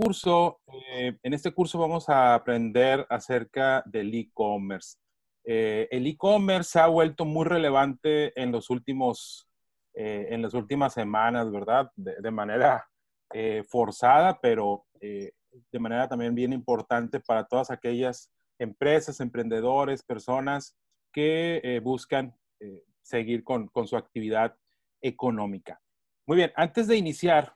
curso, eh, en este curso vamos a aprender acerca del e-commerce. Eh, el e-commerce se ha vuelto muy relevante en los últimos, eh, en las últimas semanas, ¿verdad? De, manera forzada, pero de manera también bien importante para todas aquellas empresas, emprendedores, personas que buscan seguir con, su actividad económica. Muy bien, antes de iniciar,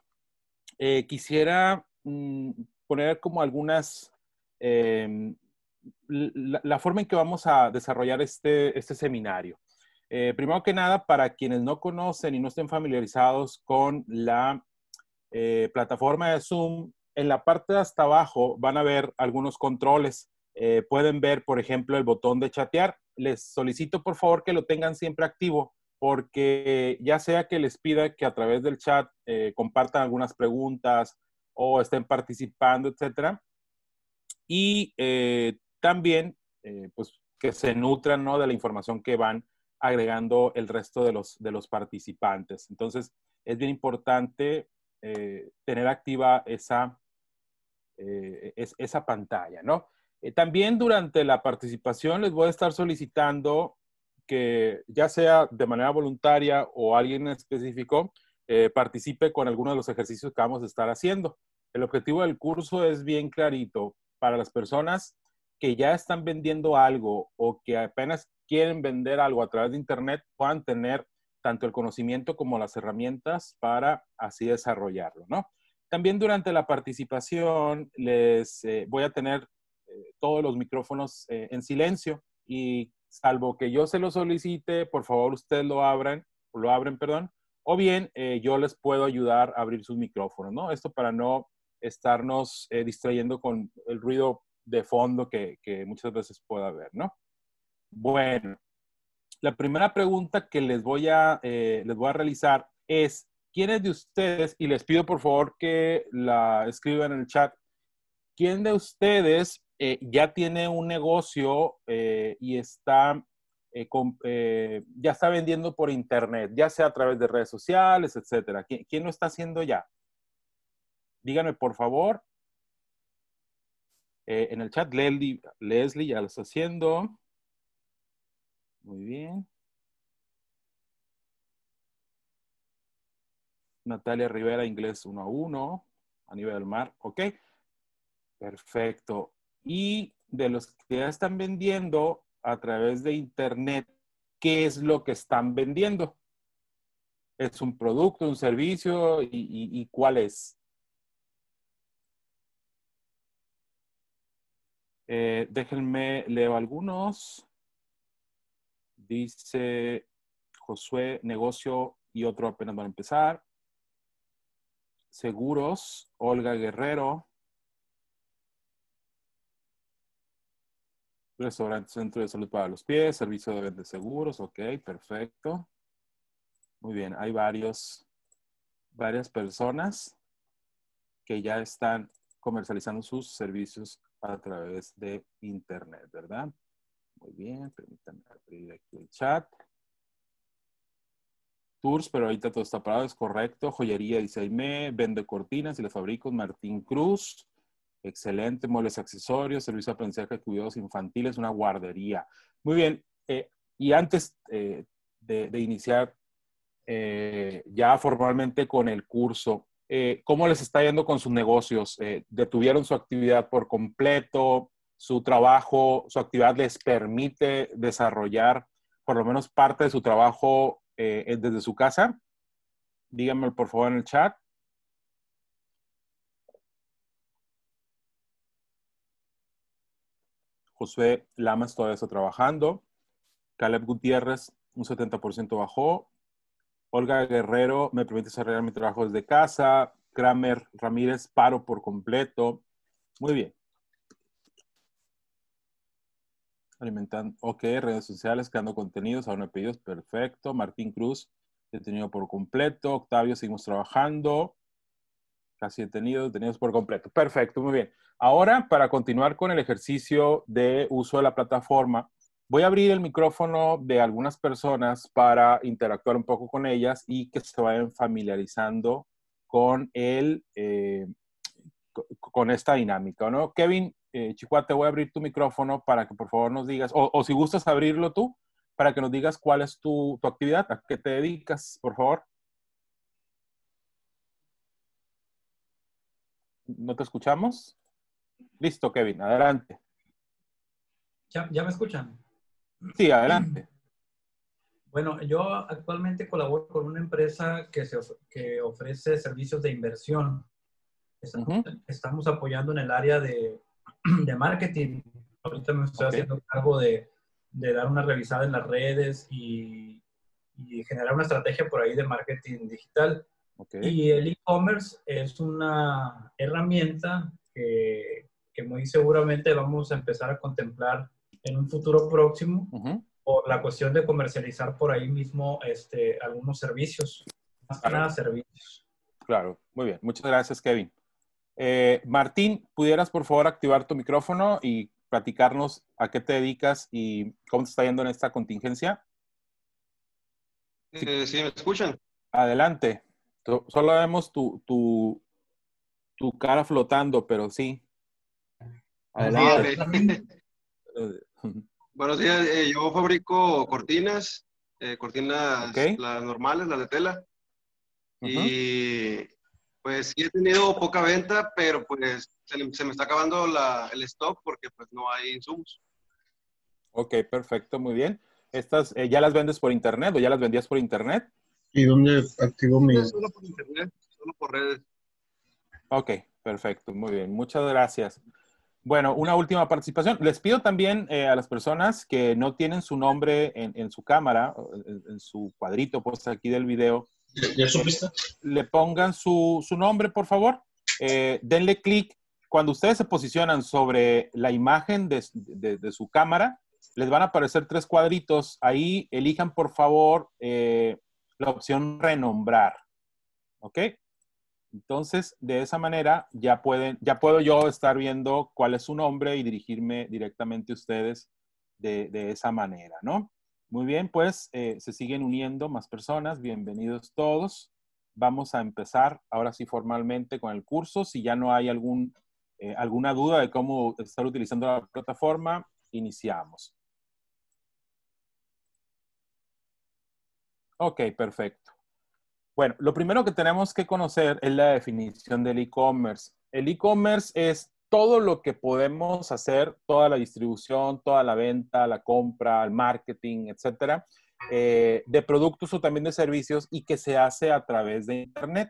quisiera Mm, poner como algunas, em, la, forma en que vamos a desarrollar este, este seminario. Eh, primero que nada, para quienes no conocen y no estén familiarizados con la eh, plataforma de Zoom, en la parte de hasta abajo van a ver algunos controles. Eh, pueden ver, por ejemplo, el botón de chatear. Les solicito, por favor, que lo tengan siempre activo porque ya sea que les pida que a través del chat compartan algunas preguntas o estén participando, etcétera. Y eh, también, eh, pues, que se nutran, ¿no? De la información que van agregando el resto de los, de los participantes. Entonces, es bien importante eh, tener activa esa, esa pantalla, ¿no? también durante la participación les voy a estar solicitando que ya sea de manera voluntaria o alguien en específico, eh, participe con alguno de los ejercicios que vamos a estar haciendo. El objetivo del curso es bien clarito para las personas que ya están vendiendo algo o que apenas quieren vender algo a través de Internet puedan tener tanto el conocimiento como las herramientas para así desarrollarlo, ¿no? También durante la participación les eh, voy a tener eh, todos los micrófonos en silencio y salvo que yo se lo solicite, por favor ustedes lo abran, lo abren, perdón, o bien eh, yo les puedo ayudar a abrir sus micrófonos, ¿no? Esto para no estarnos eh, distrayendo con el ruido de fondo que, muchas veces pueda haber, ¿no? Bueno, la primera pregunta que les voy a, eh, les voy a realizar es, ¿quiénes de ustedes, y les pido por favor que la escriban en el chat, ¿quién de ustedes ya tiene un negocio y está eh, eh, ya está vendiendo por internet, ya sea a través de redes sociales, etcétera. ¿Quién, lo está haciendo ya? Díganme, por favor. Eh, en el chat, Leslie, Leslie ya lo está haciendo. Muy bien. Natalia Rivera, inglés 1 a 1, a nivel del mar. Ok, perfecto. Y de los que ya están vendiendo, a través de Internet qué es lo que están vendiendo. ¿Es un producto, un servicio y, cuál es? Eh, déjenme, leo algunos. Dice Josué, negocio y otro apenas van a empezar. Seguros, Olga Guerrero. Restaurante Centro de Salud para los Pies, servicio de vende de seguros, ok, perfecto. Muy bien, hay varios, varias personas que ya están comercializando sus servicios a través de internet, ¿verdad? Muy bien, permítanme abrir aquí el chat. Tours, pero ahorita todo está parado, es correcto. Joyería dice Aime, vende cortinas y las fabrico Martín Cruz. Excelente, muebles accesorios, servicio de aprendizaje, cuidados infantiles, una guardería. Muy bien, eh, y antes eh, de, iniciar eh, ya formalmente con el curso, ¿cómo les está yendo con sus negocios? ¿Detuvieron su actividad por completo? ¿Su trabajo, su actividad les permite desarrollar por lo menos parte de su trabajo desde su casa? Díganme por favor en el chat. José Lamas todavía está trabajando. Caleb Gutiérrez, un 70% bajó. Olga Guerrero, me permite desarrollar mi trabajo desde casa. Kramer Ramírez, paro por completo. Muy bien. Alimentando, ok, redes sociales, creando contenidos, aún no pedidos, perfecto. Martín Cruz, detenido por completo. Octavio, seguimos trabajando. Casi detenido, detenidos por completo. Perfecto, muy bien. Ahora, para continuar con el ejercicio de uso de la plataforma, voy a abrir el micrófono de algunas personas para interactuar un poco con ellas y que se vayan familiarizando con, el, eh, con esta dinámica, ¿no? Kevin, eh, te voy a abrir tu micrófono para que por favor nos digas, o, si gustas abrirlo tú, para que nos digas cuál es tu, tu actividad, a qué te dedicas, por favor. ¿No te escuchamos? Listo, Kevin, adelante. ¿Ya, me escuchan? Sí, adelante. Bueno, yo actualmente colaboro con una empresa que, ofrece servicios de inversión. Estamos, apoyando en el área de, marketing. Ahorita me estoy haciendo cargo de, dar una revisada en las redes y, generar una estrategia por ahí de marketing digital. Y el e-commerce es una herramienta que, muy seguramente vamos a empezar a contemplar en un futuro próximo por la cuestión de comercializar por ahí mismo este, algunos servicios, más que nada servicios. Claro, muy bien. Muchas gracias, Kevin. Eh, Martín, ¿pudieras por favor activar tu micrófono y platicarnos a qué te dedicas y cómo te está yendo en esta contingencia? Eh, sí, ¿me escuchan? Adelante. Solo vemos tu, cara flotando, pero sí. Adelante. Buenos días, eh, yo fabrico cortinas, eh, cortinas las normales, las de tela. Y pues sí he tenido poca venta, pero pues se, me está acabando el stock porque pues no hay insumos. Ok, perfecto, muy bien. ¿Estas eh, ya las vendes por internet o ya las vendías por internet? ¿Y dónde activo mi...? Solo por internet, solo por redes. Ok, perfecto, muy bien. Muchas gracias. Bueno, una última participación. Les pido también eh, a las personas que no tienen su nombre en, su cámara, en, su cuadrito puesto aquí del video, le pongan su, nombre, por favor. Eh, denle clic. Cuando ustedes se posicionan sobre la imagen de, su cámara, les van a aparecer tres cuadritos. Ahí elijan, por favor, eh, la opción renombrar. ¿Ok? Entonces, de esa manera ya, pueden, ya puedo yo estar viendo cuál es su nombre y dirigirme directamente a ustedes de, esa manera, ¿no? Muy bien, pues eh, se siguen uniendo más personas. Bienvenidos todos. Vamos a empezar ahora sí formalmente con el curso. Si ya no hay algún, eh, alguna duda de cómo estar utilizando la plataforma, iniciamos. Ok, perfecto. Bueno, lo primero que tenemos que conocer es la definición del e-commerce. El e-commerce es todo lo que podemos hacer, toda la distribución, toda la venta, la compra, el marketing, etcétera, eh, de productos o también de servicios y que se hace a través de Internet.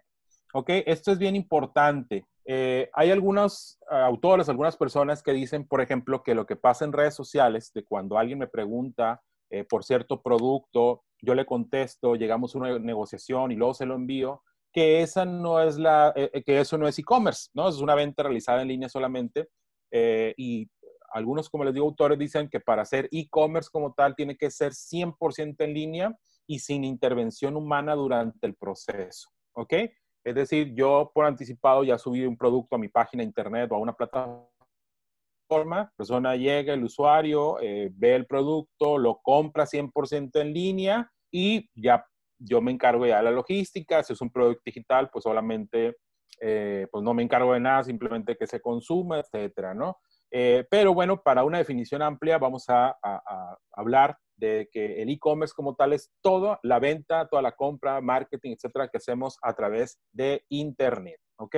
¿Ok? Esto es bien importante. Eh, hay algunos eh, autores, algunas personas que dicen, por ejemplo, que lo que pasa en redes sociales, de cuando alguien me pregunta por cierto producto yo le contesto, llegamos a una negociación y luego se lo envío, que, esa no es la, eh, eh, que eso no es e-commerce, ¿no? Es una venta realizada en línea solamente. Eh, y algunos, como les digo, autores dicen que para hacer e-commerce como tal tiene que ser 100% en línea y sin intervención humana durante el proceso, ¿ok? Es decir, yo por anticipado ya subí un producto a mi página de internet o a una plataforma la persona llega, el usuario ve el producto, lo compra 100% en línea y ya yo me encargo ya de la logística, si es un producto digital, pues solamente, eh, pues no me encargo de nada, simplemente que se consuma, etcétera, ¿no? Eh, pero bueno, para una definición amplia vamos a, hablar de que el e-commerce como tal es toda la venta, toda la compra, marketing, etcétera, que hacemos a través de Internet, ¿ok?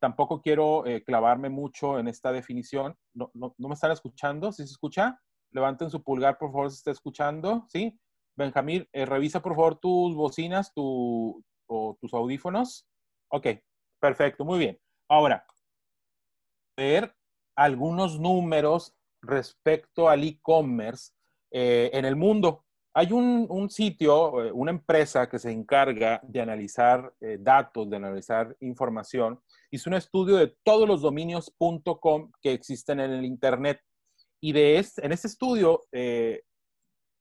Tampoco quiero eh, clavarme mucho en esta definición. No, no, no, me están escuchando? ¿Sí se escucha? Levanten su pulgar, por favor, si está escuchando, ¿sí? Benjamín, eh, revisa por favor tus bocinas o tus audífonos. Ok, perfecto, muy bien. Ahora, ver algunos números respecto al e-commerce eh, en el mundo. Hay un, sitio, eh, una empresa que se encarga de analizar datos, de analizar información. Hizo un estudio de todos los dominios.com que existen en el Internet. Y de en este estudio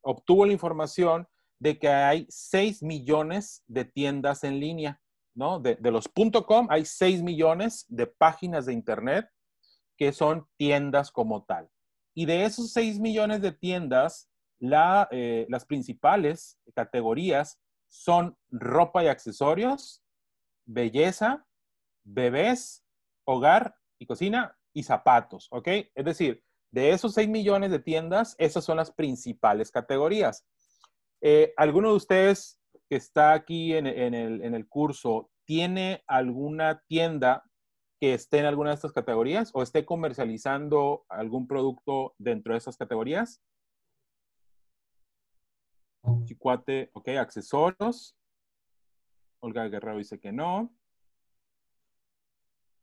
obtuvo la información de que hay 6 millones de tiendas en línea, ¿no? De, de los .com hay 6 millones de páginas de internet que son tiendas como tal. Y de esos 6 millones de tiendas, eh, las principales categorías son ropa y accesorios, belleza, bebés, hogar y cocina y zapatos, ¿ok? Es decir, de esos 6 millones de tiendas, esas son las principales categorías. Eh, ¿Alguno de ustedes que está aquí en, el, curso tiene alguna tienda que esté en alguna de estas categorías o esté comercializando algún producto dentro de esas categorías? Chicuate, ok, accesorios. Olga Guerrero dice que no.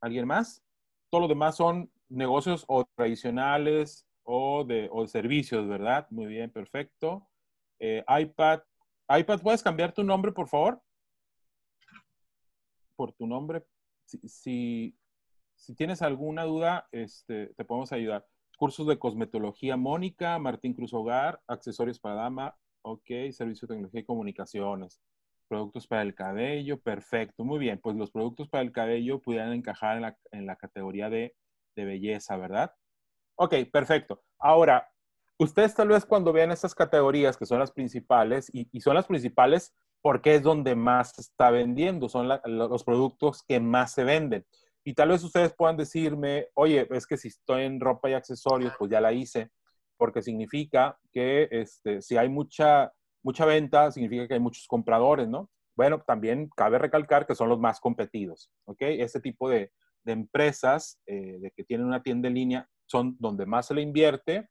¿Alguien más? Todos los demás son negocios o tradicionales o de o servicios, ¿verdad? Muy bien, perfecto. Eh, iPad. iPad, ¿puedes cambiar tu nombre, por favor? Por tu nombre. Si, si, tienes alguna duda, este, te podemos ayudar. Cursos de cosmetología, Mónica, Martín Cruz Hogar, accesorios para dama, ok, servicio de tecnología y comunicaciones. Productos para el cabello, perfecto, muy bien. Pues los productos para el cabello pudieran encajar en la categoría de de belleza, ¿verdad? Ok, perfecto. Ahora, ustedes tal vez cuando vean estas categorías que son las principales, y, son las principales porque es donde más se está vendiendo, son los productos que más se venden. Y tal vez ustedes puedan decirme, oye, es que si estoy en ropa y accesorios, pues ya la hice, porque significa que este, si hay mucha, mucha venta, significa que hay muchos compradores, ¿no? Bueno, también cabe recalcar que son los más competidos, ¿ok? Este tipo de, de empresas eh, de que tienen una tienda en línea son donde más se le invierte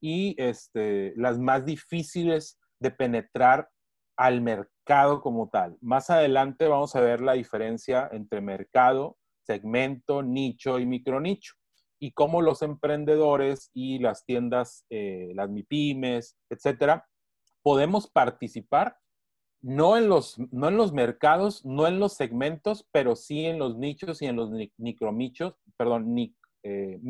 y este, las más difíciles de penetrar al mercado como tal. Más adelante vamos a ver la diferencia entre mercado, segmento, nicho y micro nicho y cómo los emprendedores y las tiendas, eh, las MIPIMES, etcétera, podemos participar no en, los, mercados, no en los segmentos, pero sí en los nichos y en los eh, micronichos, perdón, ni, eh,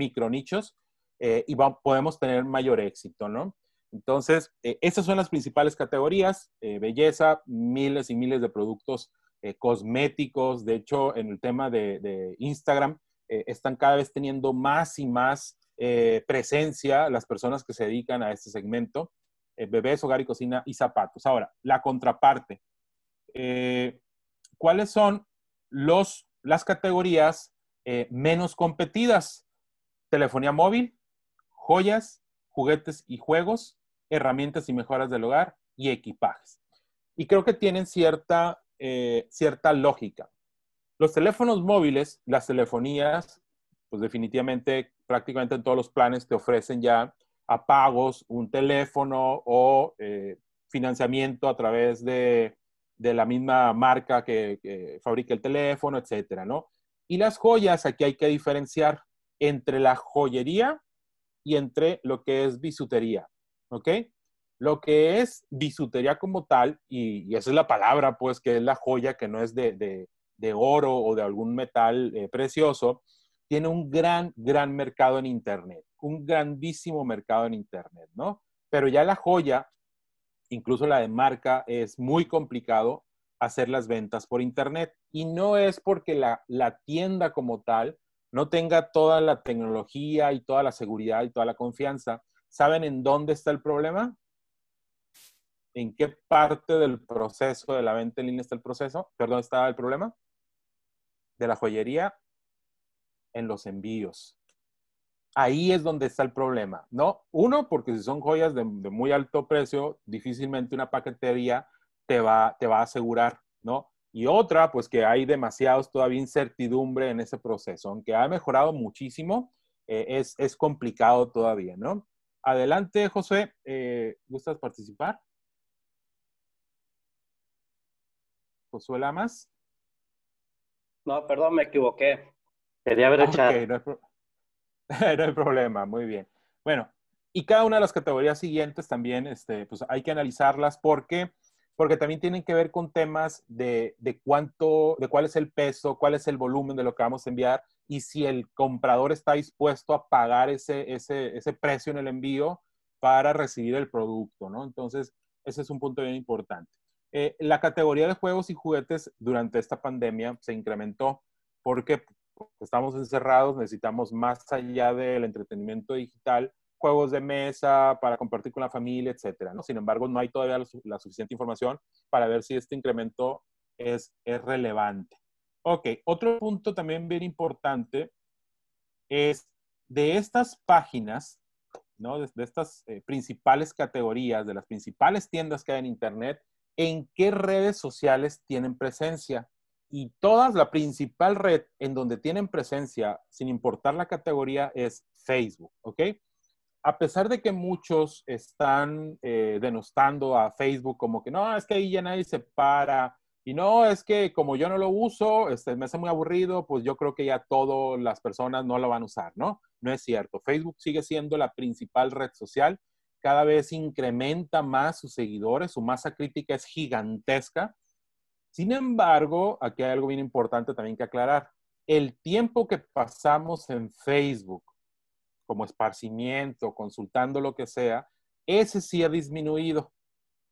y podemos tener mayor éxito, ¿no? Entonces, estas eh, esas son las principales categorías, eh, belleza, miles y miles de productos cosméticos, de hecho, en el tema de Instagram, están cada vez teniendo más y más presencia las personas que se dedican a este segmento. Eh, bebés, hogar y cocina y zapatos. Ahora, la contraparte. Eh, ¿Cuáles son los, las categorías eh, menos competidas? Telefonía móvil, joyas, juguetes y juegos, herramientas y mejoras del hogar y equipajes. Y creo que tienen cierta, cierta lógica. Los teléfonos móviles, las telefonías, pues definitivamente prácticamente en todos los planes te ofrecen ya a pagos, un teléfono o eh, financiamiento a través de, la misma marca que, fabrica el teléfono, etcétera, ¿no? Y las joyas, aquí hay que diferenciar entre la joyería y entre lo que es bisutería, ¿ok? Lo que es bisutería como tal, y, esa es la palabra, pues, que es la joya que no es de, oro o de algún metal eh, precioso, tiene un gran, gran mercado en Internet un grandísimo mercado en Internet, ¿no? Pero ya la joya, incluso la de marca, es muy complicado hacer las ventas por Internet. Y no es porque la, tienda como tal no tenga toda la tecnología y toda la seguridad y toda la confianza. ¿Saben en dónde está el problema? ¿En qué parte del proceso de la venta en línea está el proceso? Perdón, estaba el problema de la joyería en los envíos ahí es donde está el problema, ¿no? Uno, porque si son joyas de, muy alto precio, difícilmente una paquetería te va, te va a asegurar, ¿no? Y otra, pues que hay demasiados todavía incertidumbre en ese proceso, aunque ha mejorado muchísimo, eh, es, es, complicado todavía, ¿no? Adelante, José, eh, ¿gustas participar? Josué más. No, perdón, me equivoqué. Quería haber ah, echado. no no hay problema, muy bien. Bueno, y cada una de las categorías siguientes también, este, pues hay que analizarlas porque, porque también tienen que ver con temas de, cuánto, de cuál es el peso, cuál es el volumen de lo que vamos a enviar y si el comprador está dispuesto a pagar ese, ese, precio en el envío para recibir el producto, ¿no? Entonces, ese es un punto bien importante. Eh, la categoría de juegos y juguetes durante esta pandemia se incrementó porque estamos encerrados, necesitamos más allá del entretenimiento digital, juegos de mesa para compartir con la familia, etcétera. ¿no? Sin embargo, no hay todavía la, suficiente información para ver si este incremento es, es relevante. Ok, otro punto también bien importante es de estas páginas, ¿no? de, estas eh, principales categorías, de las principales tiendas que hay en Internet, ¿en qué redes sociales tienen presencia? y todas, la principal red en donde tienen presencia, sin importar la categoría, es Facebook, ¿ok? A pesar de que muchos están eh, denostando a Facebook como que no, es que ahí ya nadie se para, y no, es que como yo no lo uso, este, me hace muy aburrido, pues yo creo que ya todas las personas no lo van a usar, ¿no? No es cierto. Facebook sigue siendo la principal red social, cada vez incrementa más sus seguidores, su masa crítica es gigantesca sin embargo, aquí hay algo bien importante también que aclarar. El tiempo que pasamos en Facebook, como esparcimiento, consultando lo que sea, ese sí ha disminuido.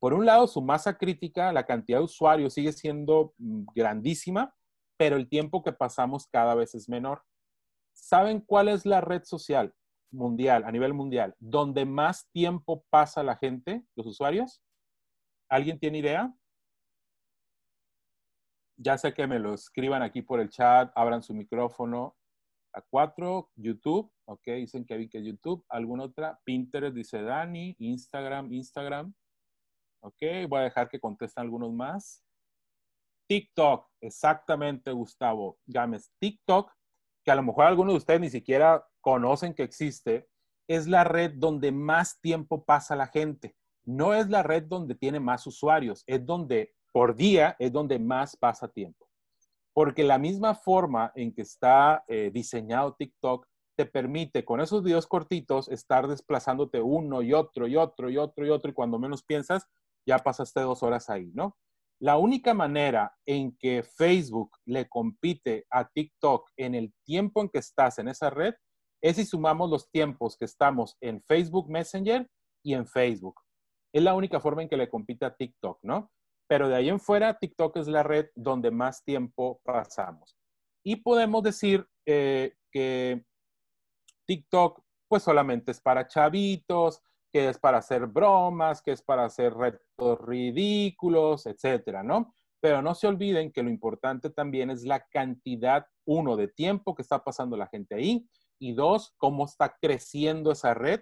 Por un lado, su masa crítica, la cantidad de usuarios sigue siendo mm, grandísima, pero el tiempo que pasamos cada vez es menor. ¿Saben cuál es la red social mundial, a nivel mundial, donde más tiempo pasa la gente, los usuarios? ¿Alguien tiene idea? ya sé que me lo escriban aquí por el chat, abran su micrófono. A cuatro, YouTube, ok, dicen que vi que YouTube, alguna otra, Pinterest, dice Dani, Instagram, Instagram, ok, voy a dejar que contesten algunos más. TikTok, exactamente, Gustavo Gámez, TikTok, que a lo mejor algunos de ustedes ni siquiera conocen que existe, es la red donde más tiempo pasa la gente. No es la red donde tiene más usuarios, es donde por día es donde más pasa tiempo. Porque la misma forma en que está eh, diseñado TikTok te permite con esos videos cortitos estar desplazándote uno y otro y otro y otro y otro y cuando menos piensas ya pasaste dos horas ahí, ¿no? La única manera en que Facebook le compite a TikTok en el tiempo en que estás en esa red es si sumamos los tiempos que estamos en Facebook Messenger y en Facebook. Es la única forma en que le compite a TikTok, ¿no? pero de ahí en fuera TikTok es la red donde más tiempo pasamos. Y podemos decir eh, que TikTok pues solamente es para chavitos, que es para hacer bromas, que es para hacer retos ridículos, etcétera, ¿no? Pero no se olviden que lo importante también es la cantidad, uno, de tiempo que está pasando la gente ahí, y dos, cómo está creciendo esa red.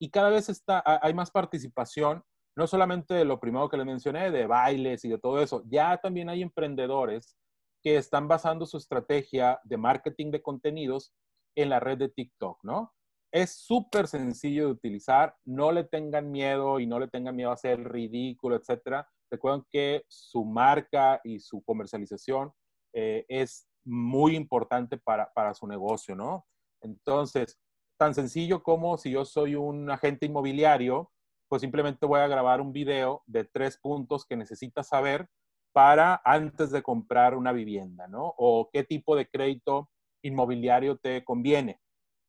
Y cada vez está, hay más participación no solamente lo primero que le mencioné de bailes y de todo eso, ya también hay emprendedores que están basando su estrategia de marketing de contenidos en la red de TikTok, ¿no? Es súper sencillo de utilizar, no le tengan miedo y no le tengan miedo a ser ridículo, etcétera. Recuerden que su marca y su comercialización eh, es muy importante para, para, su negocio, ¿no? Entonces, tan sencillo como si yo soy un agente inmobiliario pues simplemente voy a grabar un video de tres puntos que necesitas saber para antes de comprar una vivienda, ¿no? O qué tipo de crédito inmobiliario te conviene,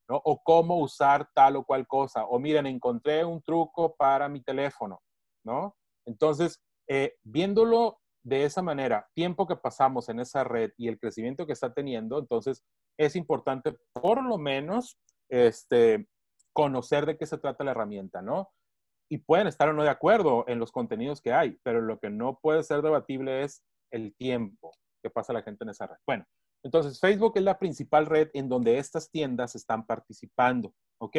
¿no? O cómo usar tal o cual cosa. O miren, encontré un truco para mi teléfono, ¿no? Entonces, eh, viéndolo de esa manera, tiempo que pasamos en esa red y el crecimiento que está teniendo, entonces es importante por lo menos este, conocer de qué se trata la herramienta, ¿no? y pueden estar o no de acuerdo en los contenidos que hay, pero lo que no puede ser debatible es el tiempo que pasa la gente en esa red. Bueno, entonces Facebook es la principal red en donde estas tiendas están participando, ¿ok?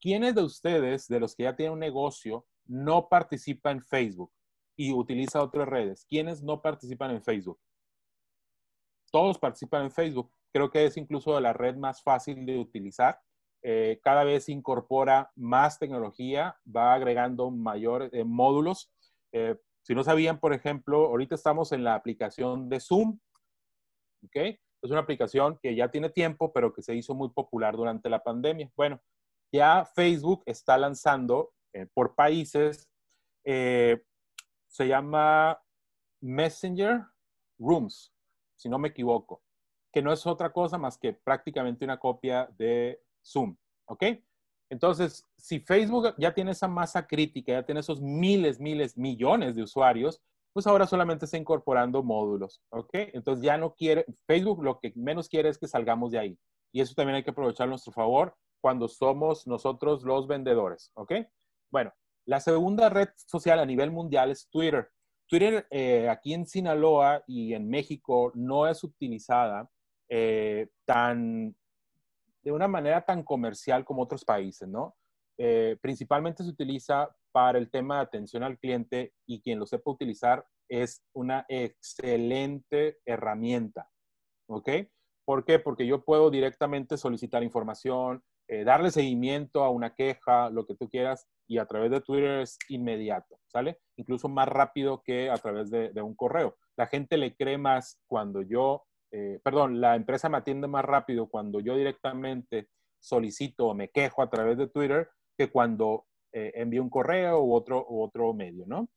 ¿Quiénes de ustedes, de los que ya tienen un negocio, no participa en Facebook y utiliza otras redes? ¿Quiénes no participan en Facebook? Todos participan en Facebook. Creo que es incluso la red más fácil de utilizar eh, cada vez incorpora más tecnología, va agregando mayores eh, módulos. Eh, si no sabían, por ejemplo, ahorita estamos en la aplicación de Zoom. Es una aplicación que ya tiene tiempo, pero que se hizo muy popular durante la pandemia. Bueno, ya Facebook está lanzando por países, se llama Messenger Rooms, si no me equivoco, que no es otra cosa más que prácticamente una copia de Zoom, ¿ok? Entonces, si Facebook ya tiene esa masa crítica, ya tiene esos miles, miles, millones de usuarios, pues ahora solamente está incorporando módulos, ¿ok? Entonces ya no quiere, Facebook lo que menos quiere es que salgamos de ahí. Y eso también hay que aprovechar a nuestro favor cuando somos nosotros los vendedores, ¿ok? Bueno, la segunda red social a nivel mundial es Twitter. Twitter eh, aquí en Sinaloa y en México no es utilizada eh, tan de una manera tan comercial como otros países, ¿no? Eh, principalmente se utiliza para el tema de atención al cliente y quien lo sepa utilizar es una excelente herramienta, ¿ok? ¿Por qué? Porque yo puedo directamente solicitar información, eh, darle seguimiento a una queja, lo que tú quieras, y a través de Twitter es inmediato, ¿sale? Incluso más rápido que a través de un correo. La gente le cree más cuando yo eh, perdón, la empresa me atiende más rápido cuando yo directamente solicito o me quejo a través de Twitter que cuando eh, envío un correo u otro, otro medio, ¿no?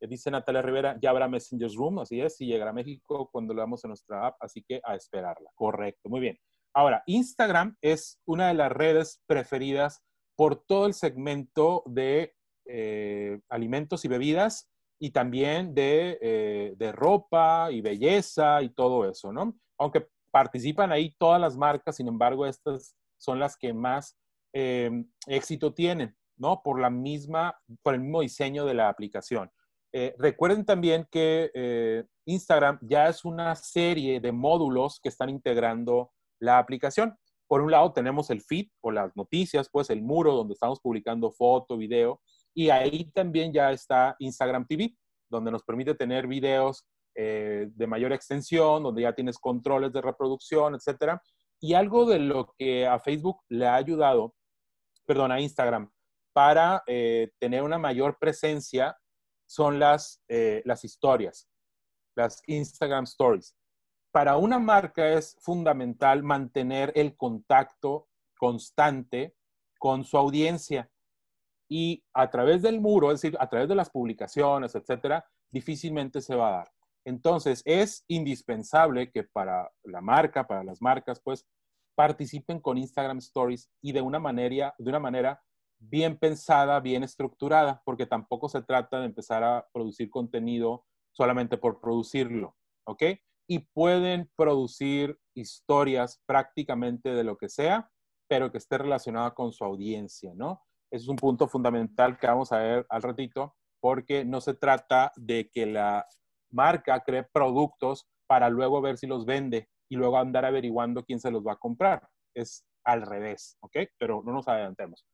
Eh, dice Natalia Rivera, ya habrá Messenger's Room, así es, si llegará a México cuando lo damos en nuestra app, así que a esperarla. Correcto, muy bien. Ahora, Instagram es una de las redes preferidas por todo el segmento de alimentos y bebidas y también de, eh, de, ropa y belleza y todo eso, ¿no? Aunque participan ahí todas las marcas, sin embargo, estas son las que más eh, éxito tienen, ¿no? Por la misma, por el mismo diseño de la aplicación. Eh, recuerden también que Instagram ya es una serie de módulos que están integrando la aplicación. Por un lado tenemos el feed o las noticias, pues el muro donde estamos publicando foto, video, y ahí también ya está Instagram TV, donde nos permite tener videos eh, de mayor extensión, donde ya tienes controles de reproducción, etc. Y algo de lo que a Facebook le ha ayudado, perdón, a Instagram, para eh, tener una mayor presencia son las, eh, las historias, las Instagram Stories. Para una marca es fundamental mantener el contacto constante con su audiencia y a través del muro, es decir, a través de las publicaciones, etcétera, difícilmente se va a dar. Entonces, es indispensable que para la marca, para las marcas, pues participen con Instagram Stories y de una manera, de una manera bien pensada, bien estructurada, porque tampoco se trata de empezar a producir contenido solamente por producirlo, ¿ok? Y pueden producir historias prácticamente de lo que sea, pero que esté relacionada con su audiencia, ¿no? Ese es un punto fundamental que vamos a ver al ratito, porque no se trata de que la marca cree productos para luego ver si los vende y luego andar averiguando quién se los va a comprar. Es al revés, ¿ok? Pero no nos adelantemos.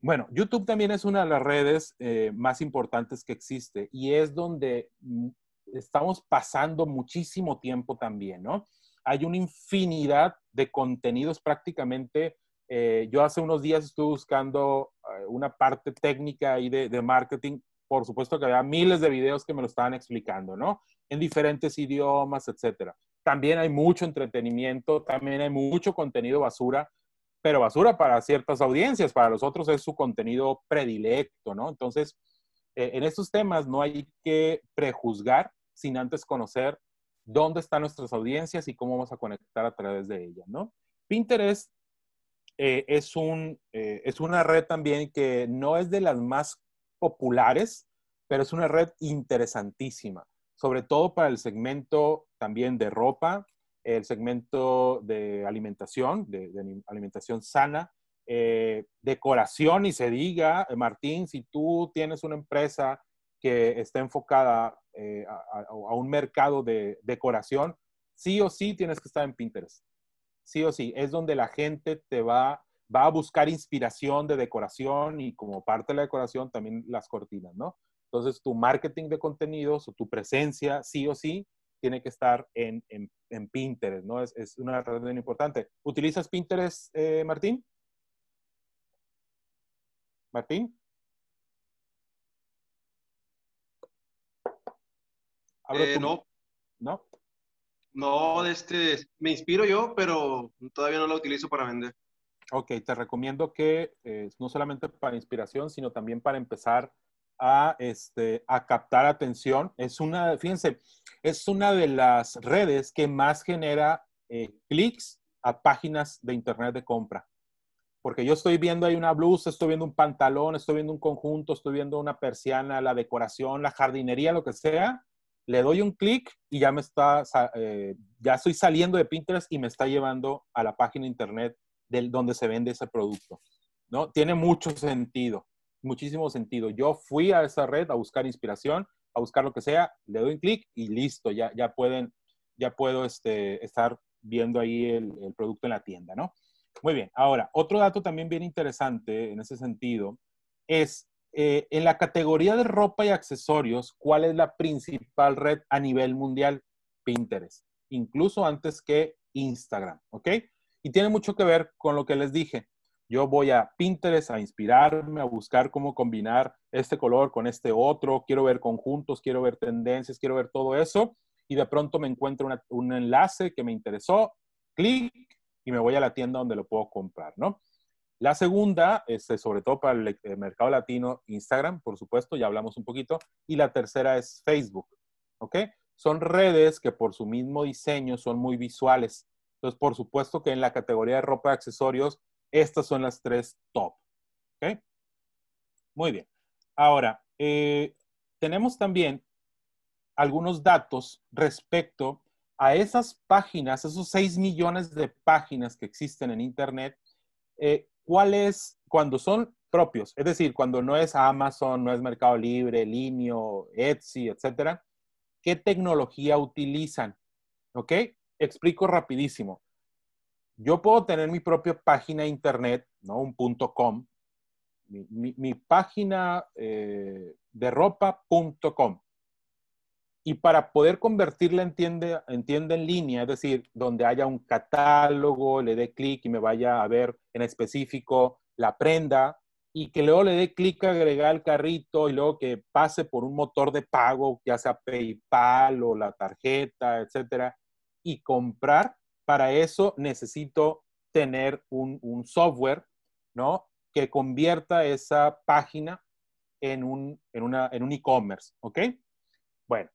Bueno, YouTube también es una de las redes eh, más importantes que existe y es donde mm, estamos pasando muchísimo tiempo también, ¿no? Hay una infinidad de contenidos prácticamente eh, yo hace unos días estuve buscando eh, una parte técnica ahí de, marketing. Por supuesto que había miles de videos que me lo estaban explicando, ¿no? En diferentes idiomas, etcétera. También hay mucho entretenimiento, también hay mucho contenido basura, pero basura para ciertas audiencias, para los otros es su contenido predilecto, ¿no? Entonces, eh, en estos temas no hay que prejuzgar sin antes conocer dónde están nuestras audiencias y cómo vamos a conectar a través de ellas, ¿no? Pinterest eh, es, un, eh, es una red también que no es de las más populares, pero es una red interesantísima, sobre todo para el segmento también de ropa, el segmento de alimentación, de, alimentación sana, eh, decoración y se diga, Martín, si tú tienes una empresa que está enfocada a, a, un mercado de decoración, sí o sí tienes que estar en Pinterest sí o sí, es donde la gente te va, va a buscar inspiración de decoración y como parte de la decoración también las cortinas, ¿no? Entonces tu marketing de contenidos o tu presencia, sí o sí, tiene que estar en, en, Pinterest, ¿no? Es, una herramienta importante. ¿Utilizas Pinterest, eh, Martín? Martín. Eh, no. ¿No? No, de este, me inspiro yo, pero todavía no lo utilizo para vender. Ok, te recomiendo que eh, no solamente para inspiración, sino también para empezar a, este, a captar atención. Es una, fíjense, es una de las redes que más genera eh, clics a páginas de internet de compra. Porque yo estoy viendo ahí una blusa, estoy viendo un pantalón, estoy viendo un conjunto, estoy viendo una persiana, la decoración, la jardinería, lo que sea le doy un clic y ya me está, eh, ya estoy saliendo de Pinterest y me está llevando a la página internet del, donde se vende ese producto. ¿no? Tiene mucho sentido, muchísimo sentido. Yo fui a esa red a buscar inspiración, a buscar lo que sea, le doy un clic y listo, ya, ya pueden, ya puedo este, estar viendo ahí el, el producto en la tienda, ¿no? Muy bien, ahora, otro dato también bien interesante en ese sentido es eh, en la categoría de ropa y accesorios, ¿cuál es la principal red a nivel mundial? Pinterest, incluso antes que Instagram, ¿ok? Y tiene mucho que ver con lo que les dije. Yo voy a Pinterest a inspirarme, a buscar cómo combinar este color con este otro, quiero ver conjuntos, quiero ver tendencias, quiero ver todo eso, y de pronto me encuentro un enlace que me interesó, clic, y me voy a la tienda donde lo puedo comprar, ¿no? La segunda, este, sobre todo para el, mercado latino, Instagram, por supuesto, ya hablamos un poquito. Y la tercera es Facebook. ¿Ok? Son redes que por su mismo diseño son muy visuales. Entonces, por supuesto que en la categoría de ropa y accesorios, estas son las tres top. ¿Ok? Muy bien. Ahora, eh, tenemos también algunos datos respecto a esas páginas, esos 6 millones de páginas que existen en Internet, eh, cuáles, cuando son propios, es decir, cuando no es Amazon, no es Mercado Libre, Linio, Etsy, etcétera, qué tecnología utilizan. ¿Ok? Explico rapidísimo. Yo puedo tener mi propia página internet, ¿no? Un punto .com. Mi, página eh, de ropa.com. Y para poder convertirla en tienda, en línea, es decir, donde haya un catálogo, le dé clic y me vaya a ver en específico la prenda, y que luego le dé clic a agregar el carrito y luego que pase por un motor de pago, ya sea PayPal o la tarjeta, etcétera, y comprar, para eso necesito tener un, software, ¿no? Que convierta esa página en un en en un e-commerce, ¿ok? Bueno,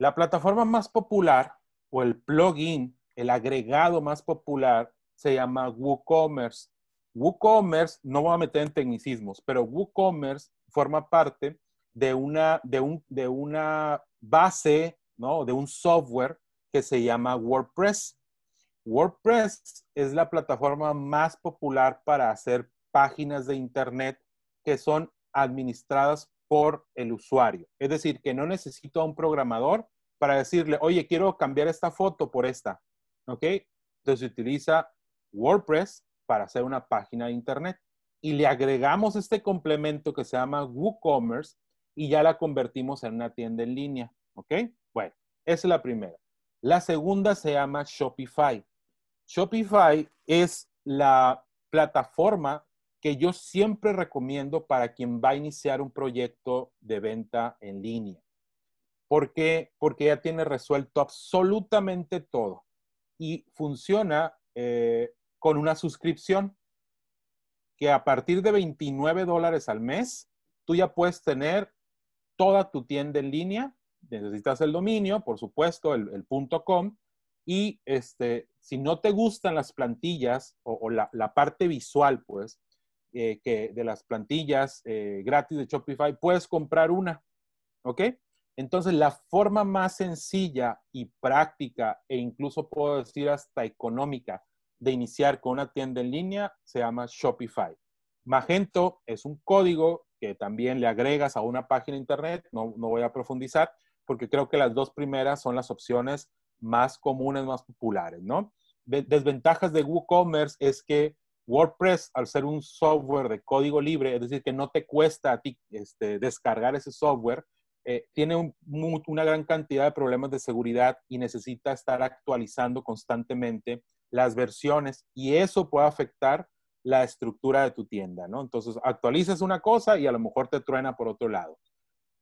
la plataforma más popular o el plugin, el agregado más popular, se llama WooCommerce. WooCommerce, no voy a meter en tecnicismos, pero WooCommerce forma parte de una, de un, de una base, ¿no? de un software que se llama WordPress. WordPress es la plataforma más popular para hacer páginas de Internet que son administradas por el usuario. Es decir, que no necesito a un programador para decirle, oye, quiero cambiar esta foto por esta. ¿Ok? Entonces utiliza WordPress para hacer una página de internet y le agregamos este complemento que se llama WooCommerce y ya la convertimos en una tienda en línea. ¿Ok? Bueno, esa es la primera. La segunda se llama Shopify. Shopify es la plataforma que yo siempre recomiendo para quien va a iniciar un proyecto de venta en línea. ¿Por qué? Porque ya tiene resuelto absolutamente todo y funciona eh, con una suscripción que a partir de 29 dólares al mes, tú ya puedes tener toda tu tienda en línea. Necesitas el dominio, por supuesto, el, el .com. Y este, si no te gustan las plantillas o, la, la parte visual, pues, eh, de las plantillas eh, gratis de Shopify, puedes comprar una, ¿ok? Entonces, la forma más sencilla y práctica e incluso puedo decir hasta económica de iniciar con una tienda en línea se llama Shopify. Magento es un código que también le agregas a una página internet, no, no voy a profundizar, porque creo que las dos primeras son las opciones más comunes, más populares, ¿no? Desventajas de WooCommerce es que WordPress, al ser un software de código libre, es decir, que no te cuesta a ti este, descargar ese software, eh, tiene una gran cantidad de problemas de seguridad y necesita estar actualizando constantemente las versiones y eso puede afectar la estructura de tu tienda, ¿no? Entonces, actualizas una cosa y a lo mejor te truena por otro lado.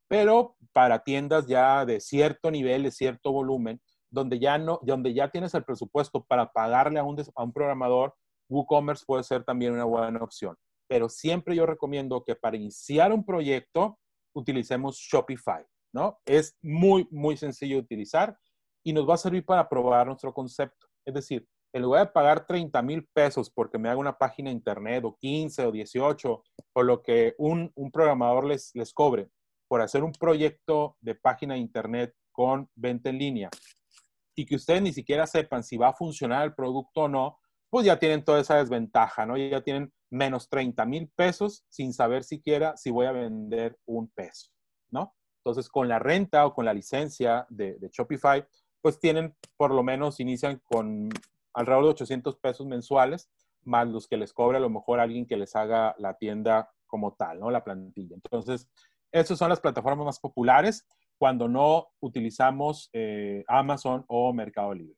Pero para tiendas ya de cierto nivel, de cierto volumen, donde ya, no, donde ya tienes el presupuesto para pagarle a un, a un programador, WooCommerce puede ser también una buena opción. Pero siempre yo recomiendo que para iniciar un proyecto utilicemos Shopify, ¿no? Es muy, muy sencillo de utilizar y nos va a servir para probar nuestro concepto. Es decir, en lugar de pagar 30 mil pesos porque me haga una página internet o 15 o 18 o lo que un, programador les, les cobre por hacer un proyecto de página de internet con venta en línea y que ustedes ni siquiera sepan si va a funcionar el producto o no, pues ya tienen toda esa desventaja, ¿no? Ya tienen menos 30 mil pesos sin saber siquiera si voy a vender un peso, ¿no? Entonces, con la renta o con la licencia de, Shopify, pues tienen, por lo menos, inician con alrededor de 800 pesos mensuales, más los que les cobra a lo mejor alguien que les haga la tienda como tal, ¿no? La plantilla. Entonces, esas son las plataformas más populares cuando no utilizamos eh, Amazon o Mercado Libre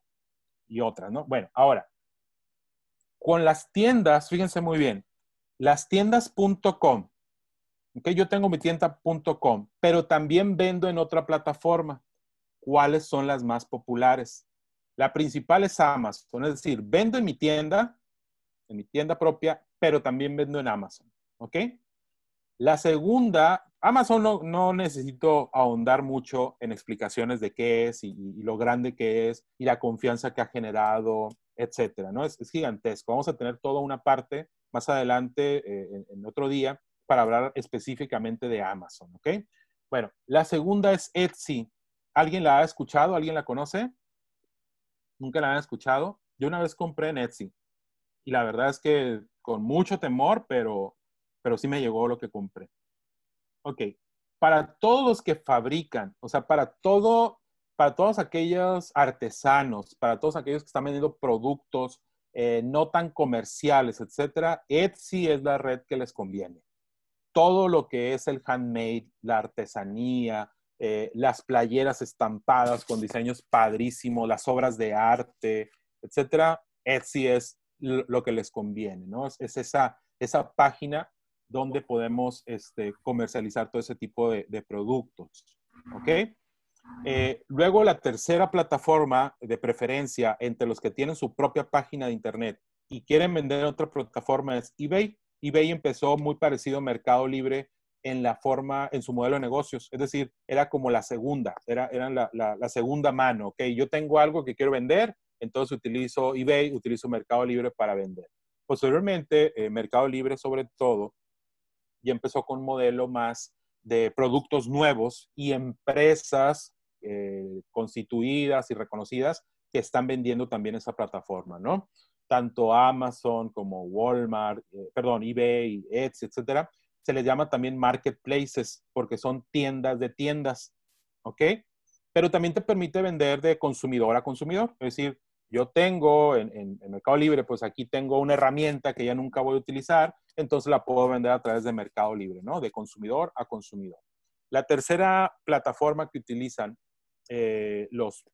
y otras, ¿no? Bueno, ahora, con las tiendas, fíjense muy bien, las tiendas.com. Okay, yo tengo mi tienda.com, pero también vendo en otra plataforma. ¿Cuáles son las más populares? La principal es Amazon, es decir, vendo en mi tienda, en mi tienda propia, pero también vendo en Amazon. ¿Ok? La segunda, Amazon no, necesito ahondar mucho en explicaciones de qué es y, lo grande que es y la confianza que ha generado etcétera, ¿no? Es, gigantesco. Vamos a tener toda una parte más adelante, eh, en, otro día, para hablar específicamente de Amazon, ¿ok? Bueno, la segunda es Etsy. ¿Alguien la ha escuchado? ¿Alguien la conoce? ¿Nunca la han escuchado? Yo una vez compré en Etsy y la verdad es que con mucho temor, pero, pero sí me llegó lo que compré. Ok, para todos los que fabrican, o sea, para todo para todos aquellos artesanos, para todos aquellos que están vendiendo productos eh, no tan comerciales, etcétera, Etsy es la red que les conviene. Todo lo que es el handmade, la artesanía, eh, las playeras estampadas con diseños padrísimos, las obras de arte, etcétera, Etsy es lo que les conviene, ¿no? Es, esa, esa página donde podemos este, comercializar todo ese tipo de productos, ¿ok? Eh, luego, la tercera plataforma de preferencia entre los que tienen su propia página de Internet y quieren vender en otra plataforma es eBay. eBay empezó muy parecido a Mercado Libre en la forma, en su modelo de negocios. Es decir, era como la segunda, era, era la, segunda mano. Ok, yo tengo algo que quiero vender, entonces utilizo eBay, utilizo Mercado Libre para vender. Posteriormente, eh, Mercado Libre sobre todo, ya empezó con un modelo más de productos nuevos y empresas eh, constituidas y reconocidas que están vendiendo también esa plataforma, ¿no? Tanto Amazon como Walmart, eh, perdón, eBay, Etsy, etcétera, se les llama también marketplaces porque son tiendas de tiendas, ¿ok? Pero también te permite vender de consumidor a consumidor, es decir, yo tengo en, Mercado Libre, pues aquí tengo una herramienta que ya nunca voy a utilizar, entonces la puedo vender a través de Mercado Libre, ¿no? De consumidor a consumidor. La tercera plataforma que utilizan eh, los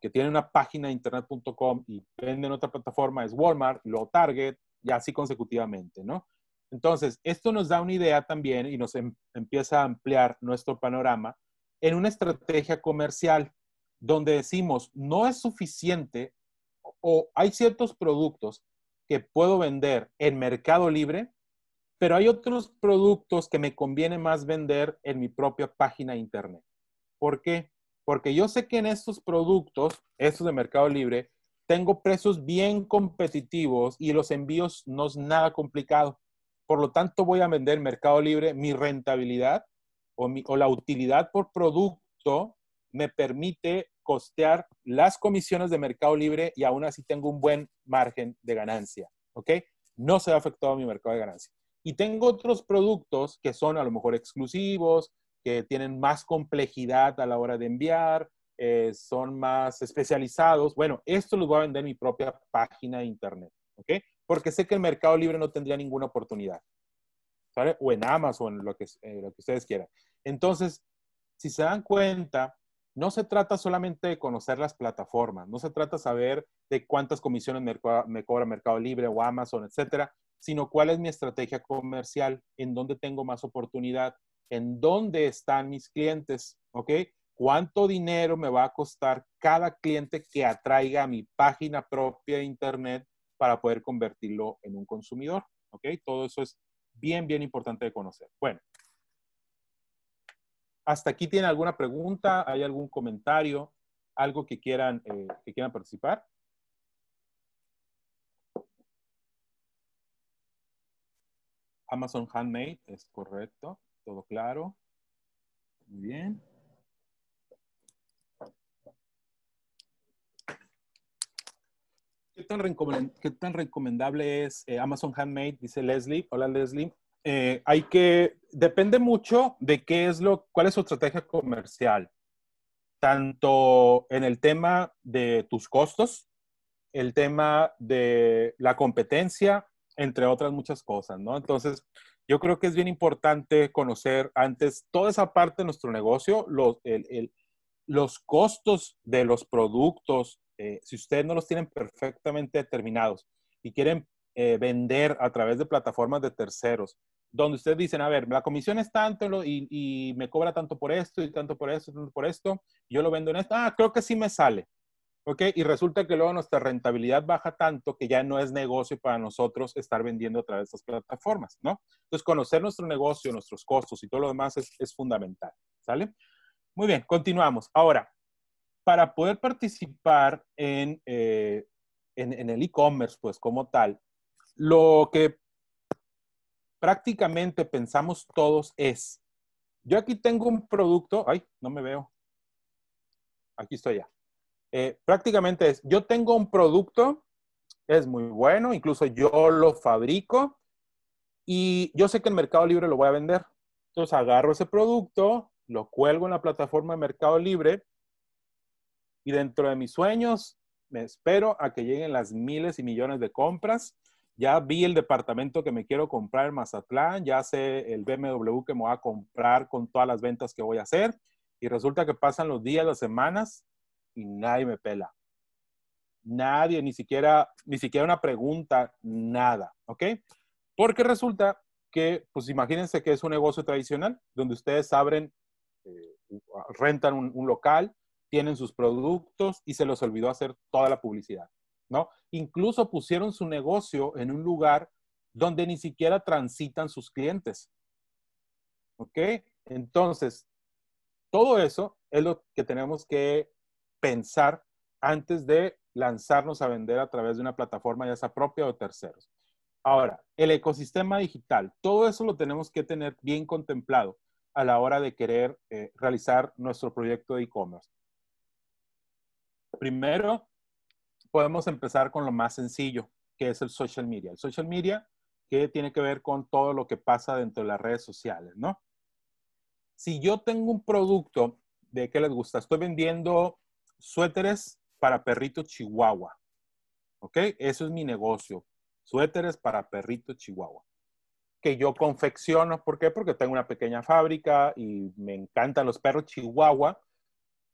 que tienen una página internet.com y venden otra plataforma es Walmart, lo Target, y así consecutivamente, ¿no? Entonces, esto nos da una idea también y nos em-, empieza a ampliar nuestro panorama en una estrategia comercial donde decimos, no es suficiente o hay ciertos productos que puedo vender en Mercado Libre, pero hay otros productos que me conviene más vender en mi propia página internet. ¿Por qué? Porque yo sé que en estos productos, estos de Mercado Libre, tengo precios bien competitivos y los envíos no es nada complicado. Por lo tanto, voy a vender Mercado Libre mi rentabilidad o, o la utilidad por producto me permite costear las comisiones de Mercado Libre y aún así tengo un buen margen de ganancia. ¿Ok? No se ha afectado mi mercado de ganancia. Y tengo otros productos que son a lo mejor exclusivos, que tienen más complejidad a la hora de enviar, eh, son más especializados. Bueno, esto lo voy a vender en mi propia página de internet, ¿ok? Porque sé que el Mercado Libre no tendría ninguna oportunidad, ¿sale? O en Amazon, lo que, eh, ustedes quieran. Entonces, si se dan cuenta, no se trata solamente de conocer las plataformas, no se trata saber de cuántas comisiones me, me cobra Mercado Libre o Amazon, etcétera, sino cuál es mi estrategia comercial, en dónde tengo más oportunidad, en dónde están mis clientes, ¿ok? ¿Cuánto dinero me va a costar cada cliente que atraiga a mi página propia de Internet para poder convertirlo en un consumidor? ¿Ok? Todo eso es bien, bien importante de conocer. Bueno, hasta aquí tiene alguna pregunta, hay algún comentario, algo que quieran, eh, que quieran participar. Amazon Handmade, es correcto. Todo claro. Muy bien. ¿Qué tan, recomendable, tan recomendable es eh, Amazon Handmade? Dice Leslie. Hola Leslie. Eh, hay que, depende mucho de qué es lo, cuál es su estrategia comercial, tanto en el tema de tus costos, el tema de la competencia, entre otras muchas cosas, ¿no? Entonces, yo creo que es bien importante conocer antes toda esa parte de nuestro negocio, los, los costos de los productos, eh, si ustedes no los tienen perfectamente determinados y quieren eh, vender a través de plataformas de terceros, donde ustedes dicen, a ver, la comisión es tanto y, y me cobra tanto por esto y tanto por esto, tanto por esto, yo lo vendo en esto, ah, creo que sí me sale. ¿ok? Y resulta que luego nuestra rentabilidad baja tanto que ya no es negocio para nosotros estar vendiendo a través de estas plataformas, ¿no? Entonces, conocer nuestro negocio, nuestros costos y todo lo demás es, fundamental, ¿sale? Muy bien, continuamos. Ahora, para poder participar en, eh, en, en el e-commerce, pues como tal, lo que prácticamente pensamos todos es, yo aquí tengo un producto, ay, no me veo, aquí estoy ya. Eh, prácticamente es, yo tengo un producto, es muy bueno, incluso yo lo fabrico y yo sé que en Mercado Libre lo voy a vender. Entonces agarro ese producto, lo cuelgo en la plataforma de Mercado Libre y dentro de mis sueños me espero a que lleguen las miles y millones de compras. Ya vi el departamento que me quiero comprar en Mazatlán, ya sé el BMW que me voy a comprar con todas las ventas que voy a hacer y resulta que pasan los días, las semanas y nadie me pela. Nadie, ni siquiera, ni siquiera una pregunta, nada, ¿ok? Porque resulta que, pues imagínense que es un negocio tradicional, donde ustedes abren, eh, rentan un, local, tienen sus productos y se los olvidó hacer toda la publicidad, ¿no? Incluso pusieron su negocio en un lugar donde ni siquiera transitan sus clientes. ¿Ok? Entonces, todo eso es lo que tenemos que pensar antes de lanzarnos a vender a través de una plataforma ya sea propia o terceros. Ahora, el ecosistema digital, todo eso lo tenemos que tener bien contemplado a la hora de querer eh, realizar nuestro proyecto de e-commerce. Primero, podemos empezar con lo más sencillo, que es el social media. El social media ¿qué tiene que ver con todo lo que pasa dentro de las redes sociales, ¿no? Si yo tengo un producto de qué les gusta, estoy vendiendo suéteres para perrito chihuahua. ¿Ok? Eso es mi negocio. Suéteres para perrito chihuahua. Que yo confecciono. ¿Por qué? Porque tengo una pequeña fábrica y me encantan los perros chihuahua.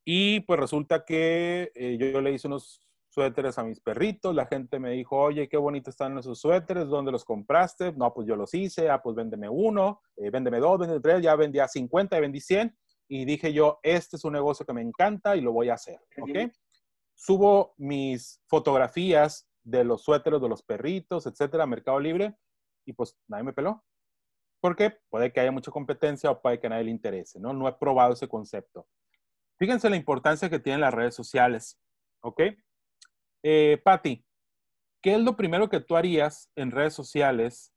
Y pues resulta que eh, yo, le hice unos suéteres a mis perritos. La gente me dijo, oye, qué bonito están esos suéteres. ¿Dónde los compraste? No, pues yo los hice. Ah, pues véndeme uno, eh, véndeme dos, véndeme tres. Ya vendía 50 y vendí 100 y dije yo, este es un negocio que me encanta y lo voy a hacer, ¿ok? Subo mis fotografías de los suéteres, de los perritos, etcétera, a Mercado Libre, y pues nadie me peló. Porque puede que haya mucha competencia o puede que a nadie le interese, ¿no? No he probado ese concepto. Fíjense la importancia que tienen las redes sociales, ¿ok? Eh, Patti, ¿qué es lo primero que tú harías en redes sociales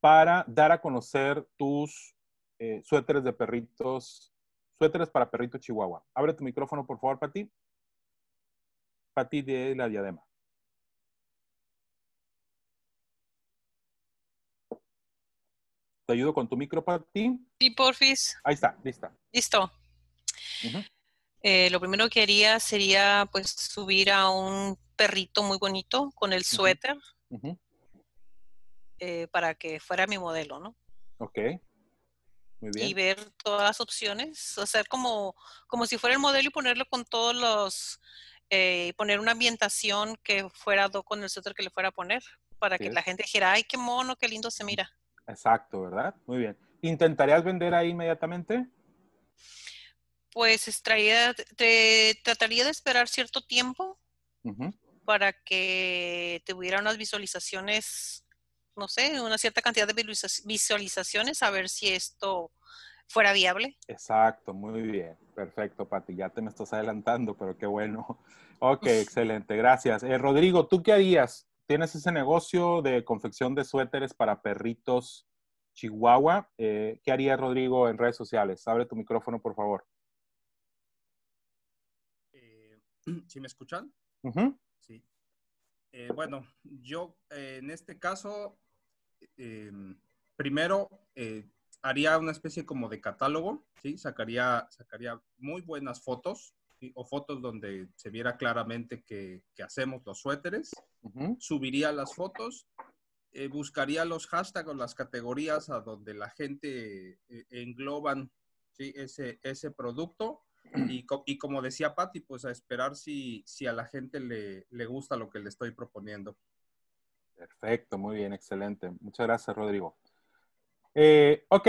para dar a conocer tus eh, suéteres de perritos, Suéteres para perrito chihuahua. Abre tu micrófono, por favor, Pati. Pati de la diadema. ¿Te ayudo con tu micro, Pati? Sí, porfis. Ahí está, listo. Listo. Eh, lo primero que haría sería, pues, subir a un perrito muy bonito con el suéter eh, para que fuera mi modelo, ¿no? Ok y ver todas las opciones, hacer como, como si fuera el modelo y ponerlo con todos los, eh, poner una ambientación que fuera do con el centro que le fuera a poner, para que la gente dijera, ay, qué mono, qué lindo se mira. Exacto, ¿verdad? Muy bien. ¿Intentarías vender ahí inmediatamente? Pues extraía, te, trataría de esperar cierto tiempo para que te hubiera unas visualizaciones no sé, una cierta cantidad de visualizaciones a ver si esto fuera viable. Exacto, muy bien. Perfecto, Pati. Ya te me estás adelantando, pero qué bueno. Ok, excelente. Gracias. Eh, Rodrigo, ¿tú qué harías? Tienes ese negocio de confección de suéteres para perritos Chihuahua. Eh, ¿Qué harías, Rodrigo, en redes sociales? Abre tu micrófono, por favor. Eh, ¿Sí me escuchan? Sí. bueno, yo en este caso eh, primero, eh, haría una especie como de catálogo, ¿sí? Sacaría, sacaría muy buenas fotos o fotos donde se viera claramente que, hacemos los suéteres. Subiría las fotos, eh, buscaría los hashtags o las categorías a donde la gente engloba engloban ese, ese producto. Y, y como decía Patti, pues a esperar si, a la gente le, le gusta lo que le estoy proponiendo. Perfecto, muy bien, excelente. Muchas gracias, Rodrigo. Eh, ok,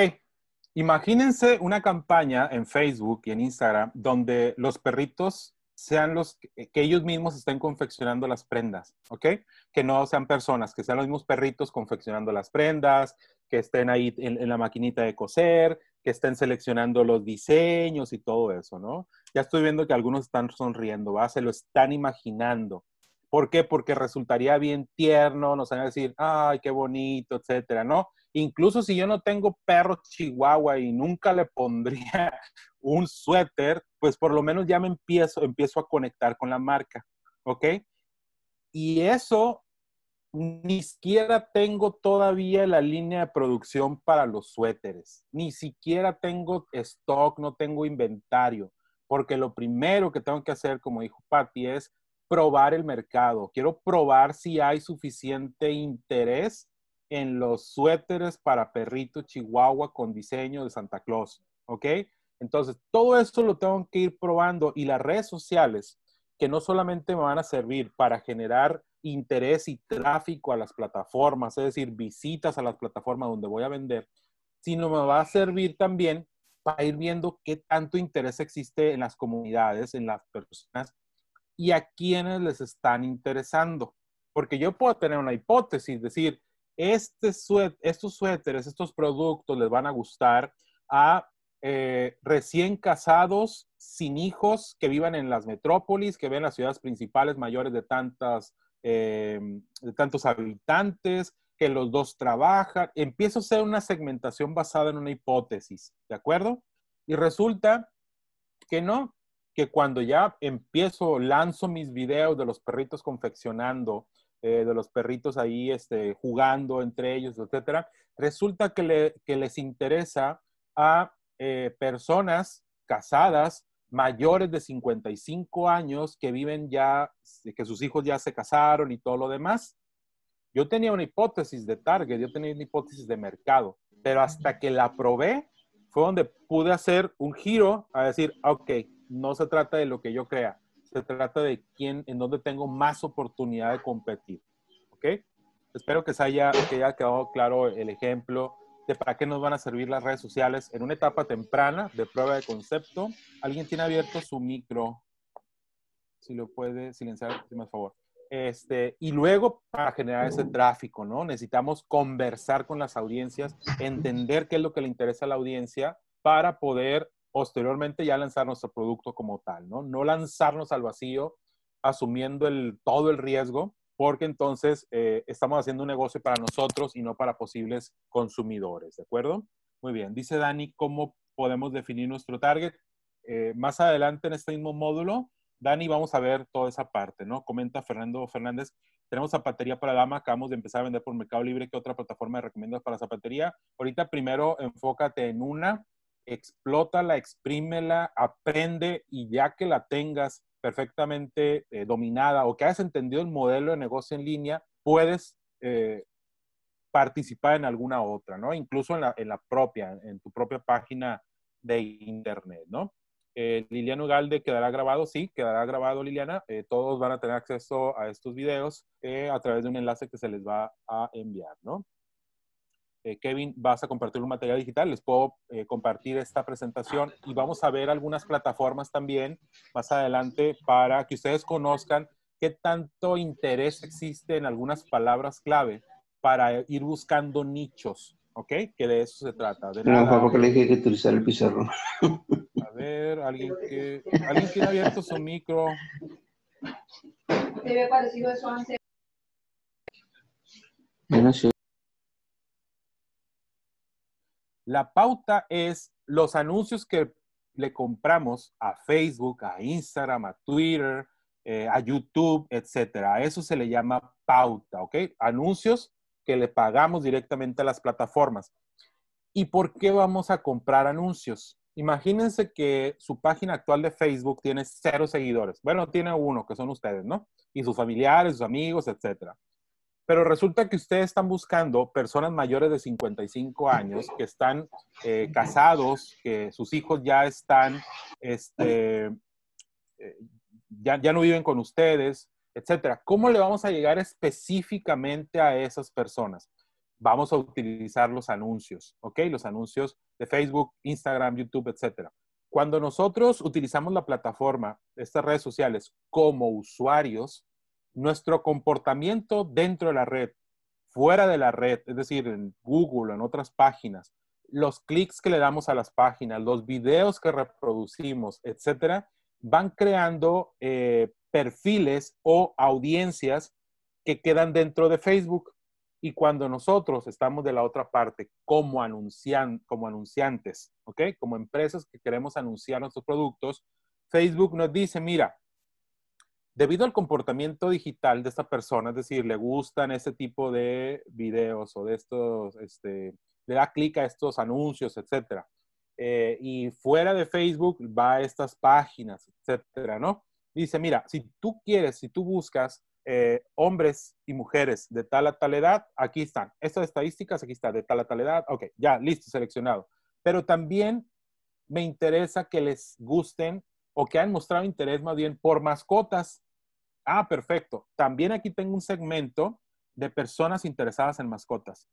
imagínense una campaña en Facebook y en Instagram donde los perritos sean los que, ellos mismos estén confeccionando las prendas, ¿ok? Que no sean personas, que sean los mismos perritos confeccionando las prendas, que estén ahí en, la maquinita de coser, que estén seleccionando los diseños y todo eso, ¿no? Ya estoy viendo que algunos están sonriendo, ¿va? Se lo están imaginando. ¿Por qué? Porque resultaría bien tierno, nos van a decir, ay, qué bonito, etcétera, ¿no? Incluso si yo no tengo perro chihuahua y nunca le pondría un suéter, pues por lo menos ya me empiezo, empiezo a conectar con la marca, ¿ok? Y eso ni siquiera tengo todavía la línea de producción para los suéteres, ni siquiera tengo stock, no tengo inventario, porque lo primero que tengo que hacer, como dijo Patty, es probar el mercado, quiero probar si hay suficiente interés en los suéteres para perrito chihuahua con diseño de Santa Claus, ¿ok? Entonces, todo esto lo tengo que ir probando y las redes sociales, que no solamente me van a servir para generar interés y tráfico a las plataformas, es decir, visitas a las plataformas donde voy a vender, sino me va a servir también para ir viendo qué tanto interés existe en las comunidades, en las personas y a quienes les están interesando. Porque yo puedo tener una hipótesis, decir, este estos suéteres, estos productos les van a gustar a eh, recién casados, sin hijos, que vivan en las metrópolis, que ven las ciudades principales mayores de, tantas, eh, de tantos habitantes, que los dos trabajan. Empiezo a hacer una segmentación basada en una hipótesis, ¿de acuerdo? Y resulta que no, que cuando ya empiezo, lanzo mis videos de los perritos confeccionando, eh, de los perritos ahí este, jugando entre ellos, etcétera, resulta que, le, que les interesa a eh, personas casadas mayores de 55 años que viven ya, que sus hijos ya se casaron y todo lo demás. Yo tenía una hipótesis de target, yo tenía una hipótesis de mercado, pero hasta que la probé fue donde pude hacer un giro a decir, ok, no se trata de lo que yo crea, se trata de quién, en dónde tengo más oportunidad de competir. ¿Ok? Espero que, se haya, que haya quedado claro el ejemplo de para qué nos van a servir las redes sociales en una etapa temprana de prueba de concepto. ¿Alguien tiene abierto su micro? Si lo puede silenciar, por favor. Este, y luego para generar ese tráfico, ¿no? Necesitamos conversar con las audiencias, entender qué es lo que le interesa a la audiencia para poder posteriormente ya lanzar nuestro producto como tal, ¿no? No lanzarnos al vacío asumiendo el, todo el riesgo, porque entonces eh, estamos haciendo un negocio para nosotros y no para posibles consumidores, ¿de acuerdo? Muy bien, dice Dani, ¿cómo podemos definir nuestro target? Eh, más adelante en este mismo módulo, Dani, vamos a ver toda esa parte, ¿no? Comenta Fernando Fernández, tenemos zapatería para dama, acabamos de empezar a vender por Mercado Libre, ¿qué otra plataforma recomiendas para zapatería? Ahorita primero enfócate en una, explótala, exprímela, aprende y ya que la tengas perfectamente eh, dominada o que hayas entendido el modelo de negocio en línea, puedes eh, participar en alguna otra, ¿no? Incluso en la, propia, en tu propia página de internet, ¿no? Eh, Liliana Ugalde quedará grabado, sí, quedará grabado Liliana. todos van a tener acceso a estos videos a través de un enlace que se les va a enviar, ¿no? Eh, Kevin, vas a compartir un material digital, les puedo eh, compartir esta presentación y vamos a ver algunas plataformas también más adelante para que ustedes conozcan qué tanto interés existe en algunas palabras clave para ir buscando nichos, ¿ok? Que de eso se trata. De le dije que utilizar el pizarro. A ver, alguien que, alguien abierto su micro. ¿Te había parecido eso antes? La pauta es los anuncios que le compramos a Facebook, a Instagram, a Twitter, eh, a YouTube, etcétera. Eso se le llama pauta, ¿ok? Anuncios que le pagamos directamente a las plataformas. ¿Y por qué vamos a comprar anuncios? Imagínense que su página actual de Facebook tiene cero seguidores. Bueno, tiene uno, que son ustedes, ¿no? Y sus familiares, sus amigos, etcétera. Pero resulta que ustedes están buscando personas mayores de 55 años que están eh, casados, que sus hijos ya están, este, eh, ya, no viven con ustedes, etcétera. ¿Cómo le vamos a llegar específicamente a esas personas? Vamos a utilizar los anuncios, ¿ok? Los anuncios de Facebook, Instagram, YouTube, etcétera. Cuando nosotros utilizamos la plataforma, estas redes sociales, como usuarios, nuestro comportamiento dentro de la red, fuera de la red, es decir, en Google, en otras páginas, los clics que le damos a las páginas, los videos que reproducimos, etcétera, van creando eh, perfiles o audiencias que quedan dentro de Facebook. Y cuando nosotros estamos de la otra parte como, anuncian, como anunciantes, ¿ok? Como empresas que queremos anunciar nuestros productos, Facebook nos dice, mira, debido al comportamiento digital de esta persona, es decir, le gustan este tipo de videos o de estos, este, le da clic a estos anuncios, etc. Eh, y fuera de Facebook va a estas páginas, etcétera, ¿no? Dice, mira, si tú quieres, si tú buscas eh, hombres y mujeres de tal a tal edad, aquí están. Estas estadísticas, aquí está, de tal a tal edad, ok, ya, listo, seleccionado. Pero también me interesa que les gusten o que han mostrado interés más bien por mascotas. Ah, perfecto. También aquí tengo un segmento de personas interesadas en mascotas.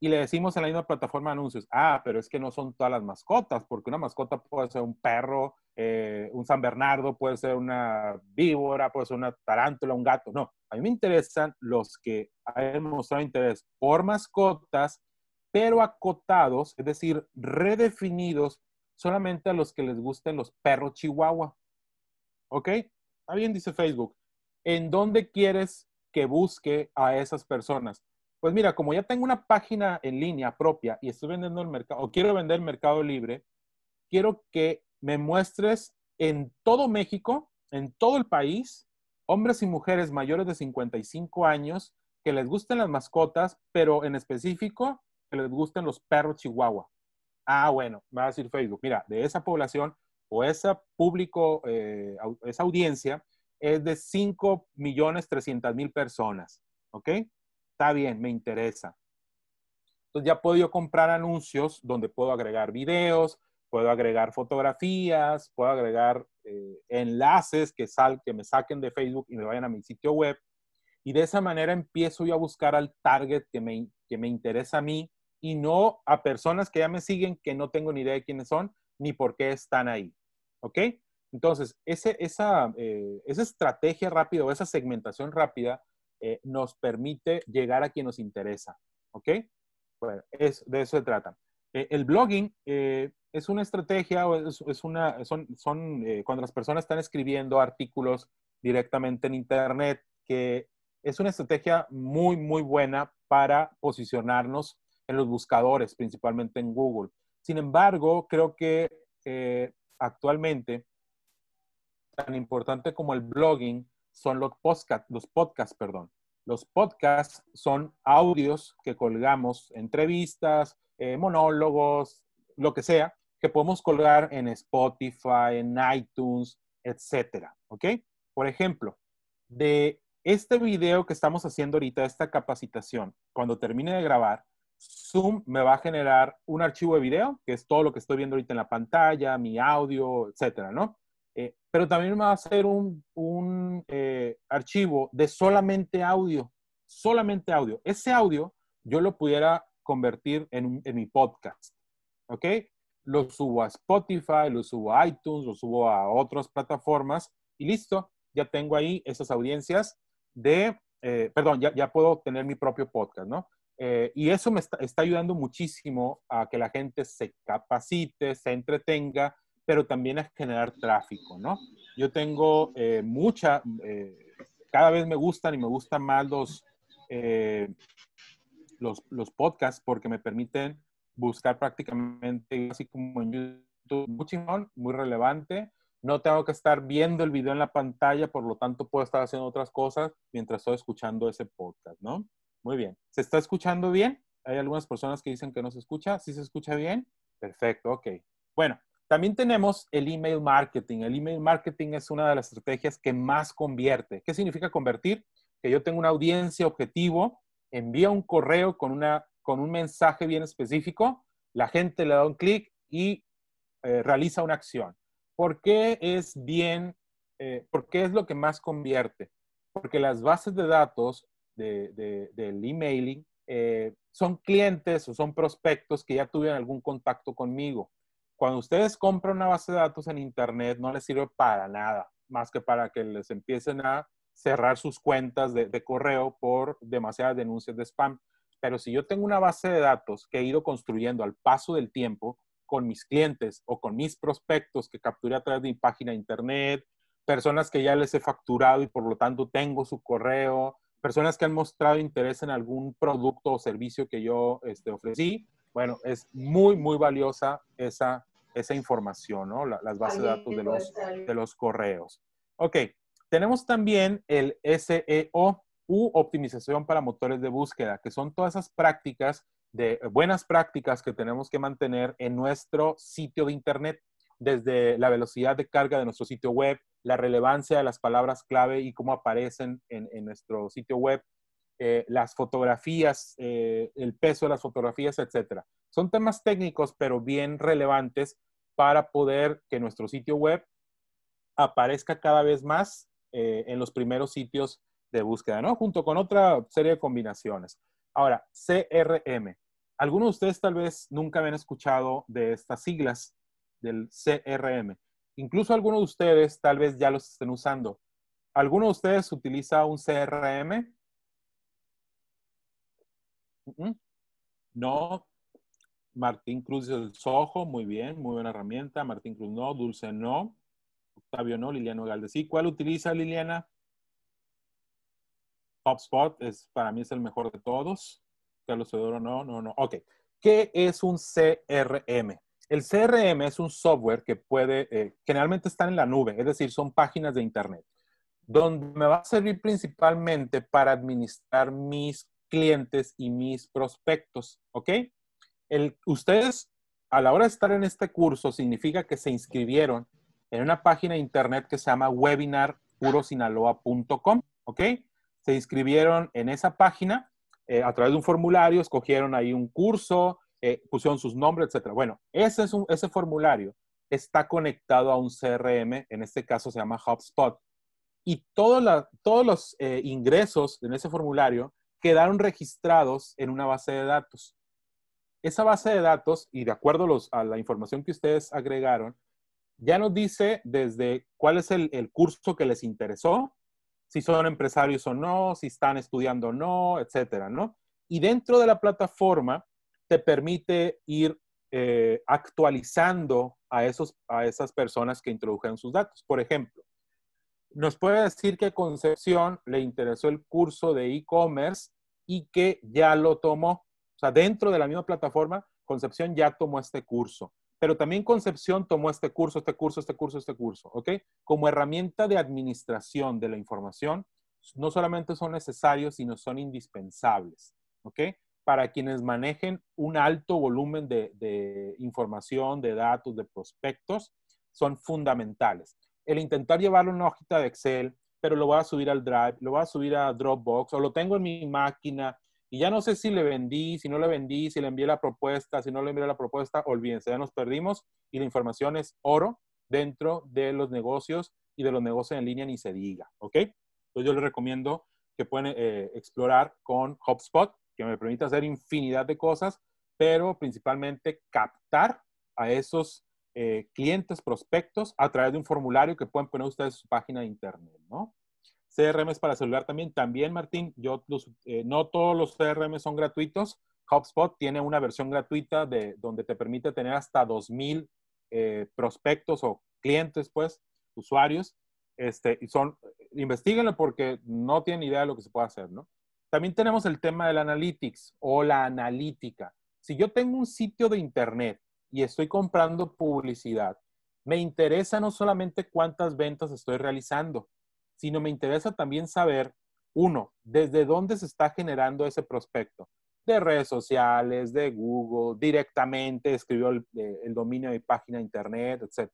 Y le decimos en la misma plataforma anuncios, ah, pero es que no son todas las mascotas, porque una mascota puede ser un perro, eh, un San Bernardo, puede ser una víbora, puede ser una tarántula, un gato. No, a mí me interesan los que han mostrado interés por mascotas, pero acotados, es decir, redefinidos solamente a los que les gusten los perros chihuahua. ¿Ok? Está bien, dice Facebook. ¿en dónde quieres que busque a esas personas? Pues mira, como ya tengo una página en línea propia y estoy vendiendo el mercado, o quiero vender Mercado Libre, quiero que me muestres en todo México, en todo el país, hombres y mujeres mayores de 55 años que les gusten las mascotas, pero en específico que les gusten los perros chihuahua. Ah, bueno, me va a decir Facebook, mira, de esa población o ese público, eh, esa audiencia, es de 5 millones trescientas mil personas. ¿Ok? Está bien, me interesa. Entonces ya puedo yo comprar anuncios donde puedo agregar videos, puedo agregar fotografías, puedo agregar eh, enlaces que, sal, que me saquen de Facebook y me vayan a mi sitio web. Y de esa manera empiezo yo a buscar al target que me, que me interesa a mí y no a personas que ya me siguen que no tengo ni idea de quiénes son ni por qué están ahí. ¿Ok? Entonces, ese, esa, eh, esa estrategia rápida o esa segmentación rápida eh, nos permite llegar a quien nos interesa. ¿Ok? Bueno, es, de eso se trata. Eh, el blogging es una estrategia, es, una, son, son cuando las personas están escribiendo artículos directamente en Internet, que es una estrategia muy, muy buena para posicionarnos en los buscadores, principalmente en Google. Sin embargo, creo que actualmente tan importante como el blogging son los podcast, los podcasts, perdón. Los podcasts son audios que colgamos, entrevistas, eh, monólogos, lo que sea, que podemos colgar en Spotify, en iTunes, etcétera, ¿ok? Por ejemplo, de este video que estamos haciendo ahorita, esta capacitación, cuando termine de grabar, Zoom me va a generar un archivo de video, que es todo lo que estoy viendo ahorita en la pantalla, mi audio, etcétera, ¿no? pero también va a hacer un, eh, archivo de solamente audio, solamente audio. Ese audio yo lo pudiera convertir en, mi podcast, ¿ok? Lo subo a Spotify, lo subo a iTunes, lo subo a otras plataformas y listo, ya tengo ahí esas audiencias de, eh, perdón, ya, puedo tener mi propio podcast, ¿no? Eh, y eso me está ayudando muchísimo a que la gente se capacite, se entretenga pero también es generar tráfico, ¿no? Yo tengo eh, mucha, eh, cada vez me gustan y me gustan más eh, los, los, podcasts porque me permiten buscar prácticamente, así como en YouTube, muy relevante. No tengo que estar viendo el video en la pantalla, por lo tanto puedo estar haciendo otras cosas mientras estoy escuchando ese podcast, ¿no? Muy bien. ¿Se está escuchando bien? Hay algunas personas que dicen que no se escucha. ¿Sí se escucha bien? Perfecto, ok. Bueno, también tenemos el email marketing. El email marketing es una de las estrategias que más convierte. ¿Qué significa convertir? Que yo tengo una audiencia objetivo, envía un correo con, una, con un mensaje bien específico, la gente le da un clic y eh, realiza una acción. ¿Por qué es bien, eh, por qué es lo que más convierte? Porque las bases de datos del emailing eh, son clientes o son prospectos que ya tuvieron algún contacto conmigo cuando ustedes compran una base de datos en Internet, no les sirve para nada, más que para que les empiecen a cerrar sus cuentas de, correo por demasiadas denuncias de spam. Pero si yo tengo una base de datos que he ido construyendo al paso del tiempo con mis clientes o con mis prospectos que capturé a través de mi página Internet, personas que ya les he facturado y por lo tanto tengo su correo, personas que han mostrado interés en algún producto o servicio que yo este, ofrecí, bueno, es muy, muy valiosa esa, esa información, ¿no? las bases de datos de los, de los correos. Ok, tenemos también el SEO u optimización para motores de búsqueda, que son todas esas prácticas de buenas prácticas que tenemos que mantener en nuestro sitio de internet, desde la velocidad de carga de nuestro sitio web, la relevancia de las palabras clave y cómo aparecen en, en nuestro sitio web, eh, las fotografías, eh, el peso de las fotografías, etcétera. Son temas técnicos, pero bien relevantes para poder que nuestro sitio web aparezca cada vez más eh, en los primeros sitios de búsqueda, ¿no? Junto con otra serie de combinaciones. Ahora, CRM. Algunos de ustedes tal vez nunca habían escuchado de estas siglas del CRM. Incluso algunos de ustedes tal vez ya los estén usando. ¿Alguno de ustedes utiliza un CRM? No. Martín Cruz el Sojo, muy bien, muy buena herramienta. Martín Cruz no, Dulce no, Octavio no, Liliano Galde sí. ¿Cuál utiliza Liliana? HubSpot es, para mí es el mejor de todos. Carlos Teodoro no, no, no. Ok. ¿Qué es un CRM? El CRM es un software que puede, eh, generalmente están en la nube, es decir, son páginas de Internet, donde me va a servir principalmente para administrar mis clientes y mis prospectos, ¿ok? El, ustedes a la hora de estar en este curso significa que se inscribieron en una página de internet que se llama webinarpurosinaloa.com, ¿ok? Se inscribieron en esa página eh, a través de un formulario, escogieron ahí un curso, eh, pusieron sus nombres, etc. Bueno, ese, es ese formulario está conectado a un CRM, en este caso se llama HubSpot, y todos los eh, ingresos en ese formulario quedaron registrados en una base de datos. Esa base de datos, y de acuerdo a, la información que ustedes agregaron, ya nos dice desde cuál es el, curso que les interesó, si son empresarios o no, si están estudiando o no, etcétera, ¿no? Y dentro de la plataforma te permite ir eh, actualizando a, esos, a esas personas que introdujeron sus datos. Por ejemplo, nos puede decir que Concepción le interesó el curso de e-commerce y que ya lo tomó. O sea, dentro de la misma plataforma, Concepción ya tomó este curso. Pero también Concepción tomó este curso, este curso, este curso, este curso, ¿ok? Como herramienta de administración de la información, no solamente son necesarios, sino son indispensables, ¿ok? Para quienes manejen un alto volumen de, de información, de datos, de prospectos, son fundamentales el intentar llevarlo en una hojita de Excel, pero lo voy a subir al Drive, lo voy a subir a Dropbox o lo tengo en mi máquina y ya no sé si le vendí, si no le vendí, si le envié la propuesta, si no le envié la propuesta, olvídense, ya nos perdimos y la información es oro dentro de los negocios y de los negocios en línea ni se diga, ¿ok? Entonces yo les recomiendo que pueden eh, explorar con HubSpot, que me permite hacer infinidad de cosas, pero principalmente captar a esos eh, clientes, prospectos, a través de un formulario que pueden poner ustedes en su página de internet, ¿no? CRMs para celular también. También, Martín, yo eh, no todos los CRM son gratuitos. HubSpot tiene una versión gratuita de, donde te permite tener hasta 2,000 eh, prospectos o clientes, pues, usuarios. Este, y son, investiguenlo porque no tienen idea de lo que se puede hacer, ¿no? También tenemos el tema del analytics o la analítica. Si yo tengo un sitio de internet y estoy comprando publicidad, me interesa no solamente cuántas ventas estoy realizando, sino me interesa también saber, uno, desde dónde se está generando ese prospecto, de redes sociales, de Google, directamente escribió el, eh, dominio de página internet, etc.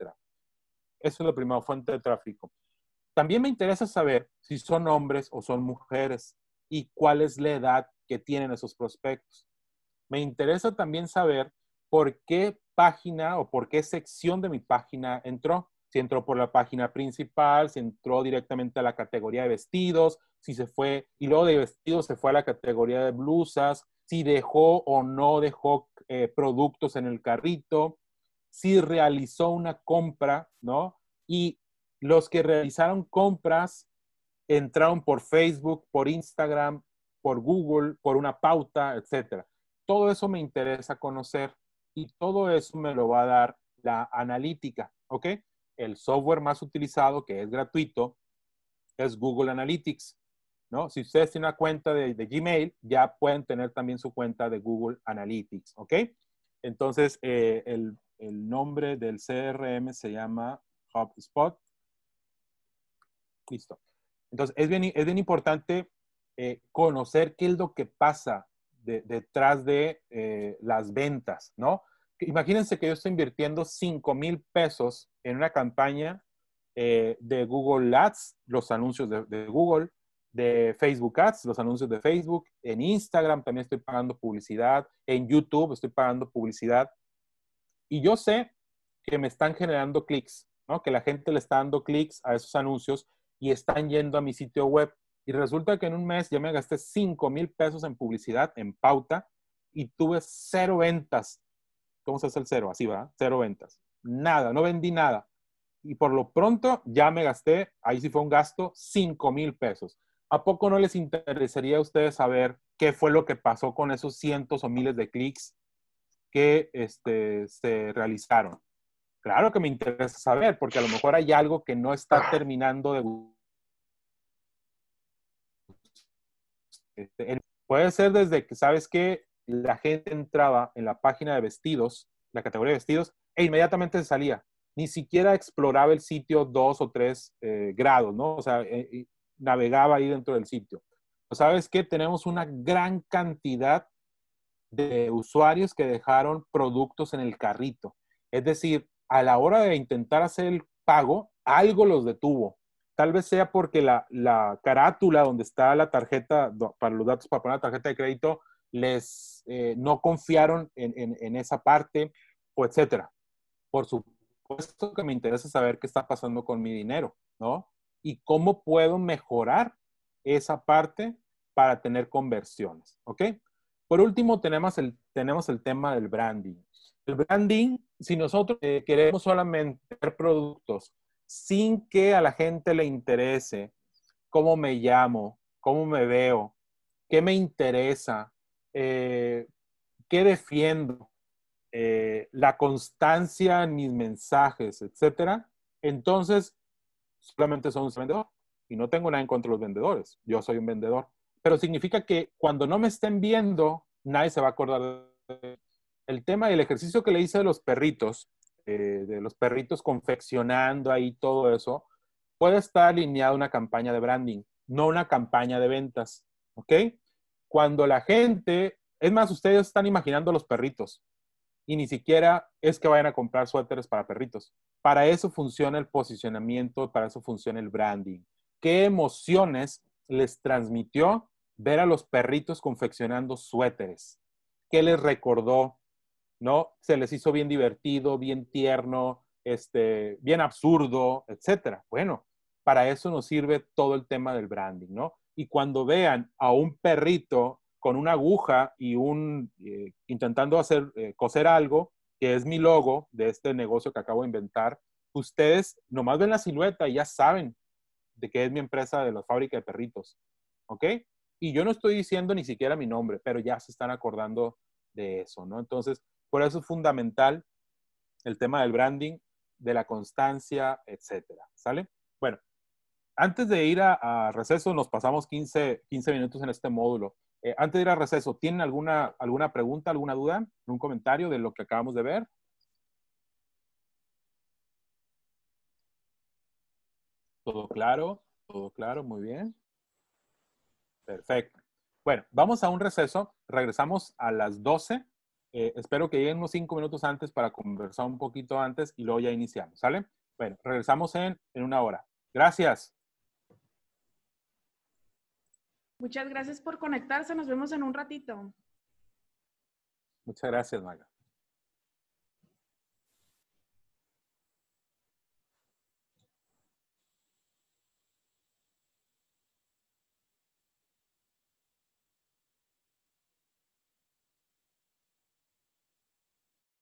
Eso es la primera fuente de tráfico. También me interesa saber si son hombres o son mujeres y cuál es la edad que tienen esos prospectos. Me interesa también saber por qué página o por qué sección de mi página entró. Si entró por la página principal, si entró directamente a la categoría de vestidos, si se fue, y luego de vestidos se fue a la categoría de blusas, si dejó o no dejó eh, productos en el carrito, si realizó una compra, ¿no? Y los que realizaron compras entraron por Facebook, por Instagram, por Google, por una pauta, etcétera. Todo eso me interesa conocer y todo eso me lo va a dar la analítica, ¿ok? El software más utilizado, que es gratuito, es Google Analytics, ¿no? Si ustedes tienen una cuenta de, Gmail, ya pueden tener también su cuenta de Google Analytics, ¿ok? Entonces, eh, el, nombre del CRM se llama HubSpot. Listo. Entonces, es bien, es bien importante eh, conocer qué es lo que pasa detrás de eh, las ventas, ¿no? Imagínense que yo estoy invirtiendo 5 mil pesos en una campaña eh, de Google Ads, los anuncios de, de, Google, de Facebook Ads, los anuncios de Facebook, en Instagram también estoy pagando publicidad, en YouTube estoy pagando publicidad. Y yo sé que me están generando clics, ¿no? Que la gente le está dando clics a esos anuncios y están yendo a mi sitio web. Y resulta que en un mes ya me gasté 5 mil pesos en publicidad, en pauta, y tuve cero ventas. ¿Cómo se hace el cero? Así va, cero ventas. Nada, no vendí nada. Y por lo pronto ya me gasté, ahí sí fue un gasto, 5 mil pesos. ¿A poco no les interesaría a ustedes saber qué fue lo que pasó con esos cientos o miles de clics que este, se realizaron? Claro que me interesa saber, porque a lo mejor hay algo que no está ah. terminando de Este, puede ser desde que, ¿sabes que La gente entraba en la página de vestidos, la categoría de vestidos, e inmediatamente se salía. Ni siquiera exploraba el sitio dos o tres eh, grados, ¿no? O sea, eh, navegaba ahí dentro del sitio. Pues, ¿Sabes que Tenemos una gran cantidad de usuarios que dejaron productos en el carrito. Es decir, a la hora de intentar hacer el pago, algo los detuvo tal vez sea porque la, la carátula donde está la tarjeta, para los datos para poner la tarjeta de crédito, les eh, no confiaron en, en, esa parte, o etcétera. Por supuesto que me interesa saber qué está pasando con mi dinero, ¿no? Y cómo puedo mejorar esa parte para tener conversiones, ¿ok? Por último, tenemos el, tenemos el tema del branding. El branding, si nosotros eh, queremos solamente productos sin que a la gente le interese cómo me llamo, cómo me veo, qué me interesa, eh, qué defiendo, eh, la constancia en mis mensajes, etcétera, entonces solamente soy un vendedor. Y no tengo nada en contra de los vendedores. Yo soy un vendedor. Pero significa que cuando no me estén viendo, nadie se va a acordar. De... El tema del ejercicio que le hice de los perritos eh, de los perritos confeccionando ahí todo eso, puede estar alineada una campaña de branding, no una campaña de ventas, ¿ok? Cuando la gente, es más, ustedes están imaginando los perritos y ni siquiera es que vayan a comprar suéteres para perritos. Para eso funciona el posicionamiento, para eso funciona el branding. ¿Qué emociones les transmitió ver a los perritos confeccionando suéteres? ¿Qué les recordó? ¿no? Se les hizo bien divertido, bien tierno, este, bien absurdo, etcétera. Bueno, para eso nos sirve todo el tema del branding, ¿no? Y cuando vean a un perrito con una aguja y un eh, intentando hacer eh, coser algo, que es mi logo de este negocio que acabo de inventar, ustedes nomás ven la silueta y ya saben de que es mi empresa de la fábrica de perritos, ¿ok? Y yo no estoy diciendo ni siquiera mi nombre, pero ya se están acordando de eso, ¿no? Entonces, por eso es fundamental el tema del branding, de la constancia, etcétera. ¿Sale? Bueno, antes de ir a, receso, nos pasamos 15, minutos en este módulo. Eh, antes de ir a receso, ¿tienen alguna, alguna pregunta, alguna duda, un comentario de lo que acabamos de ver? Todo claro, todo claro, muy bien. Perfecto. Bueno, vamos a un receso. Regresamos a las 12 eh, espero que lleguen unos cinco minutos antes para conversar un poquito antes y luego ya iniciamos, ¿sale? Bueno, regresamos en, en una hora. Gracias. Muchas gracias por conectarse. Nos vemos en un ratito. Muchas gracias, Maga.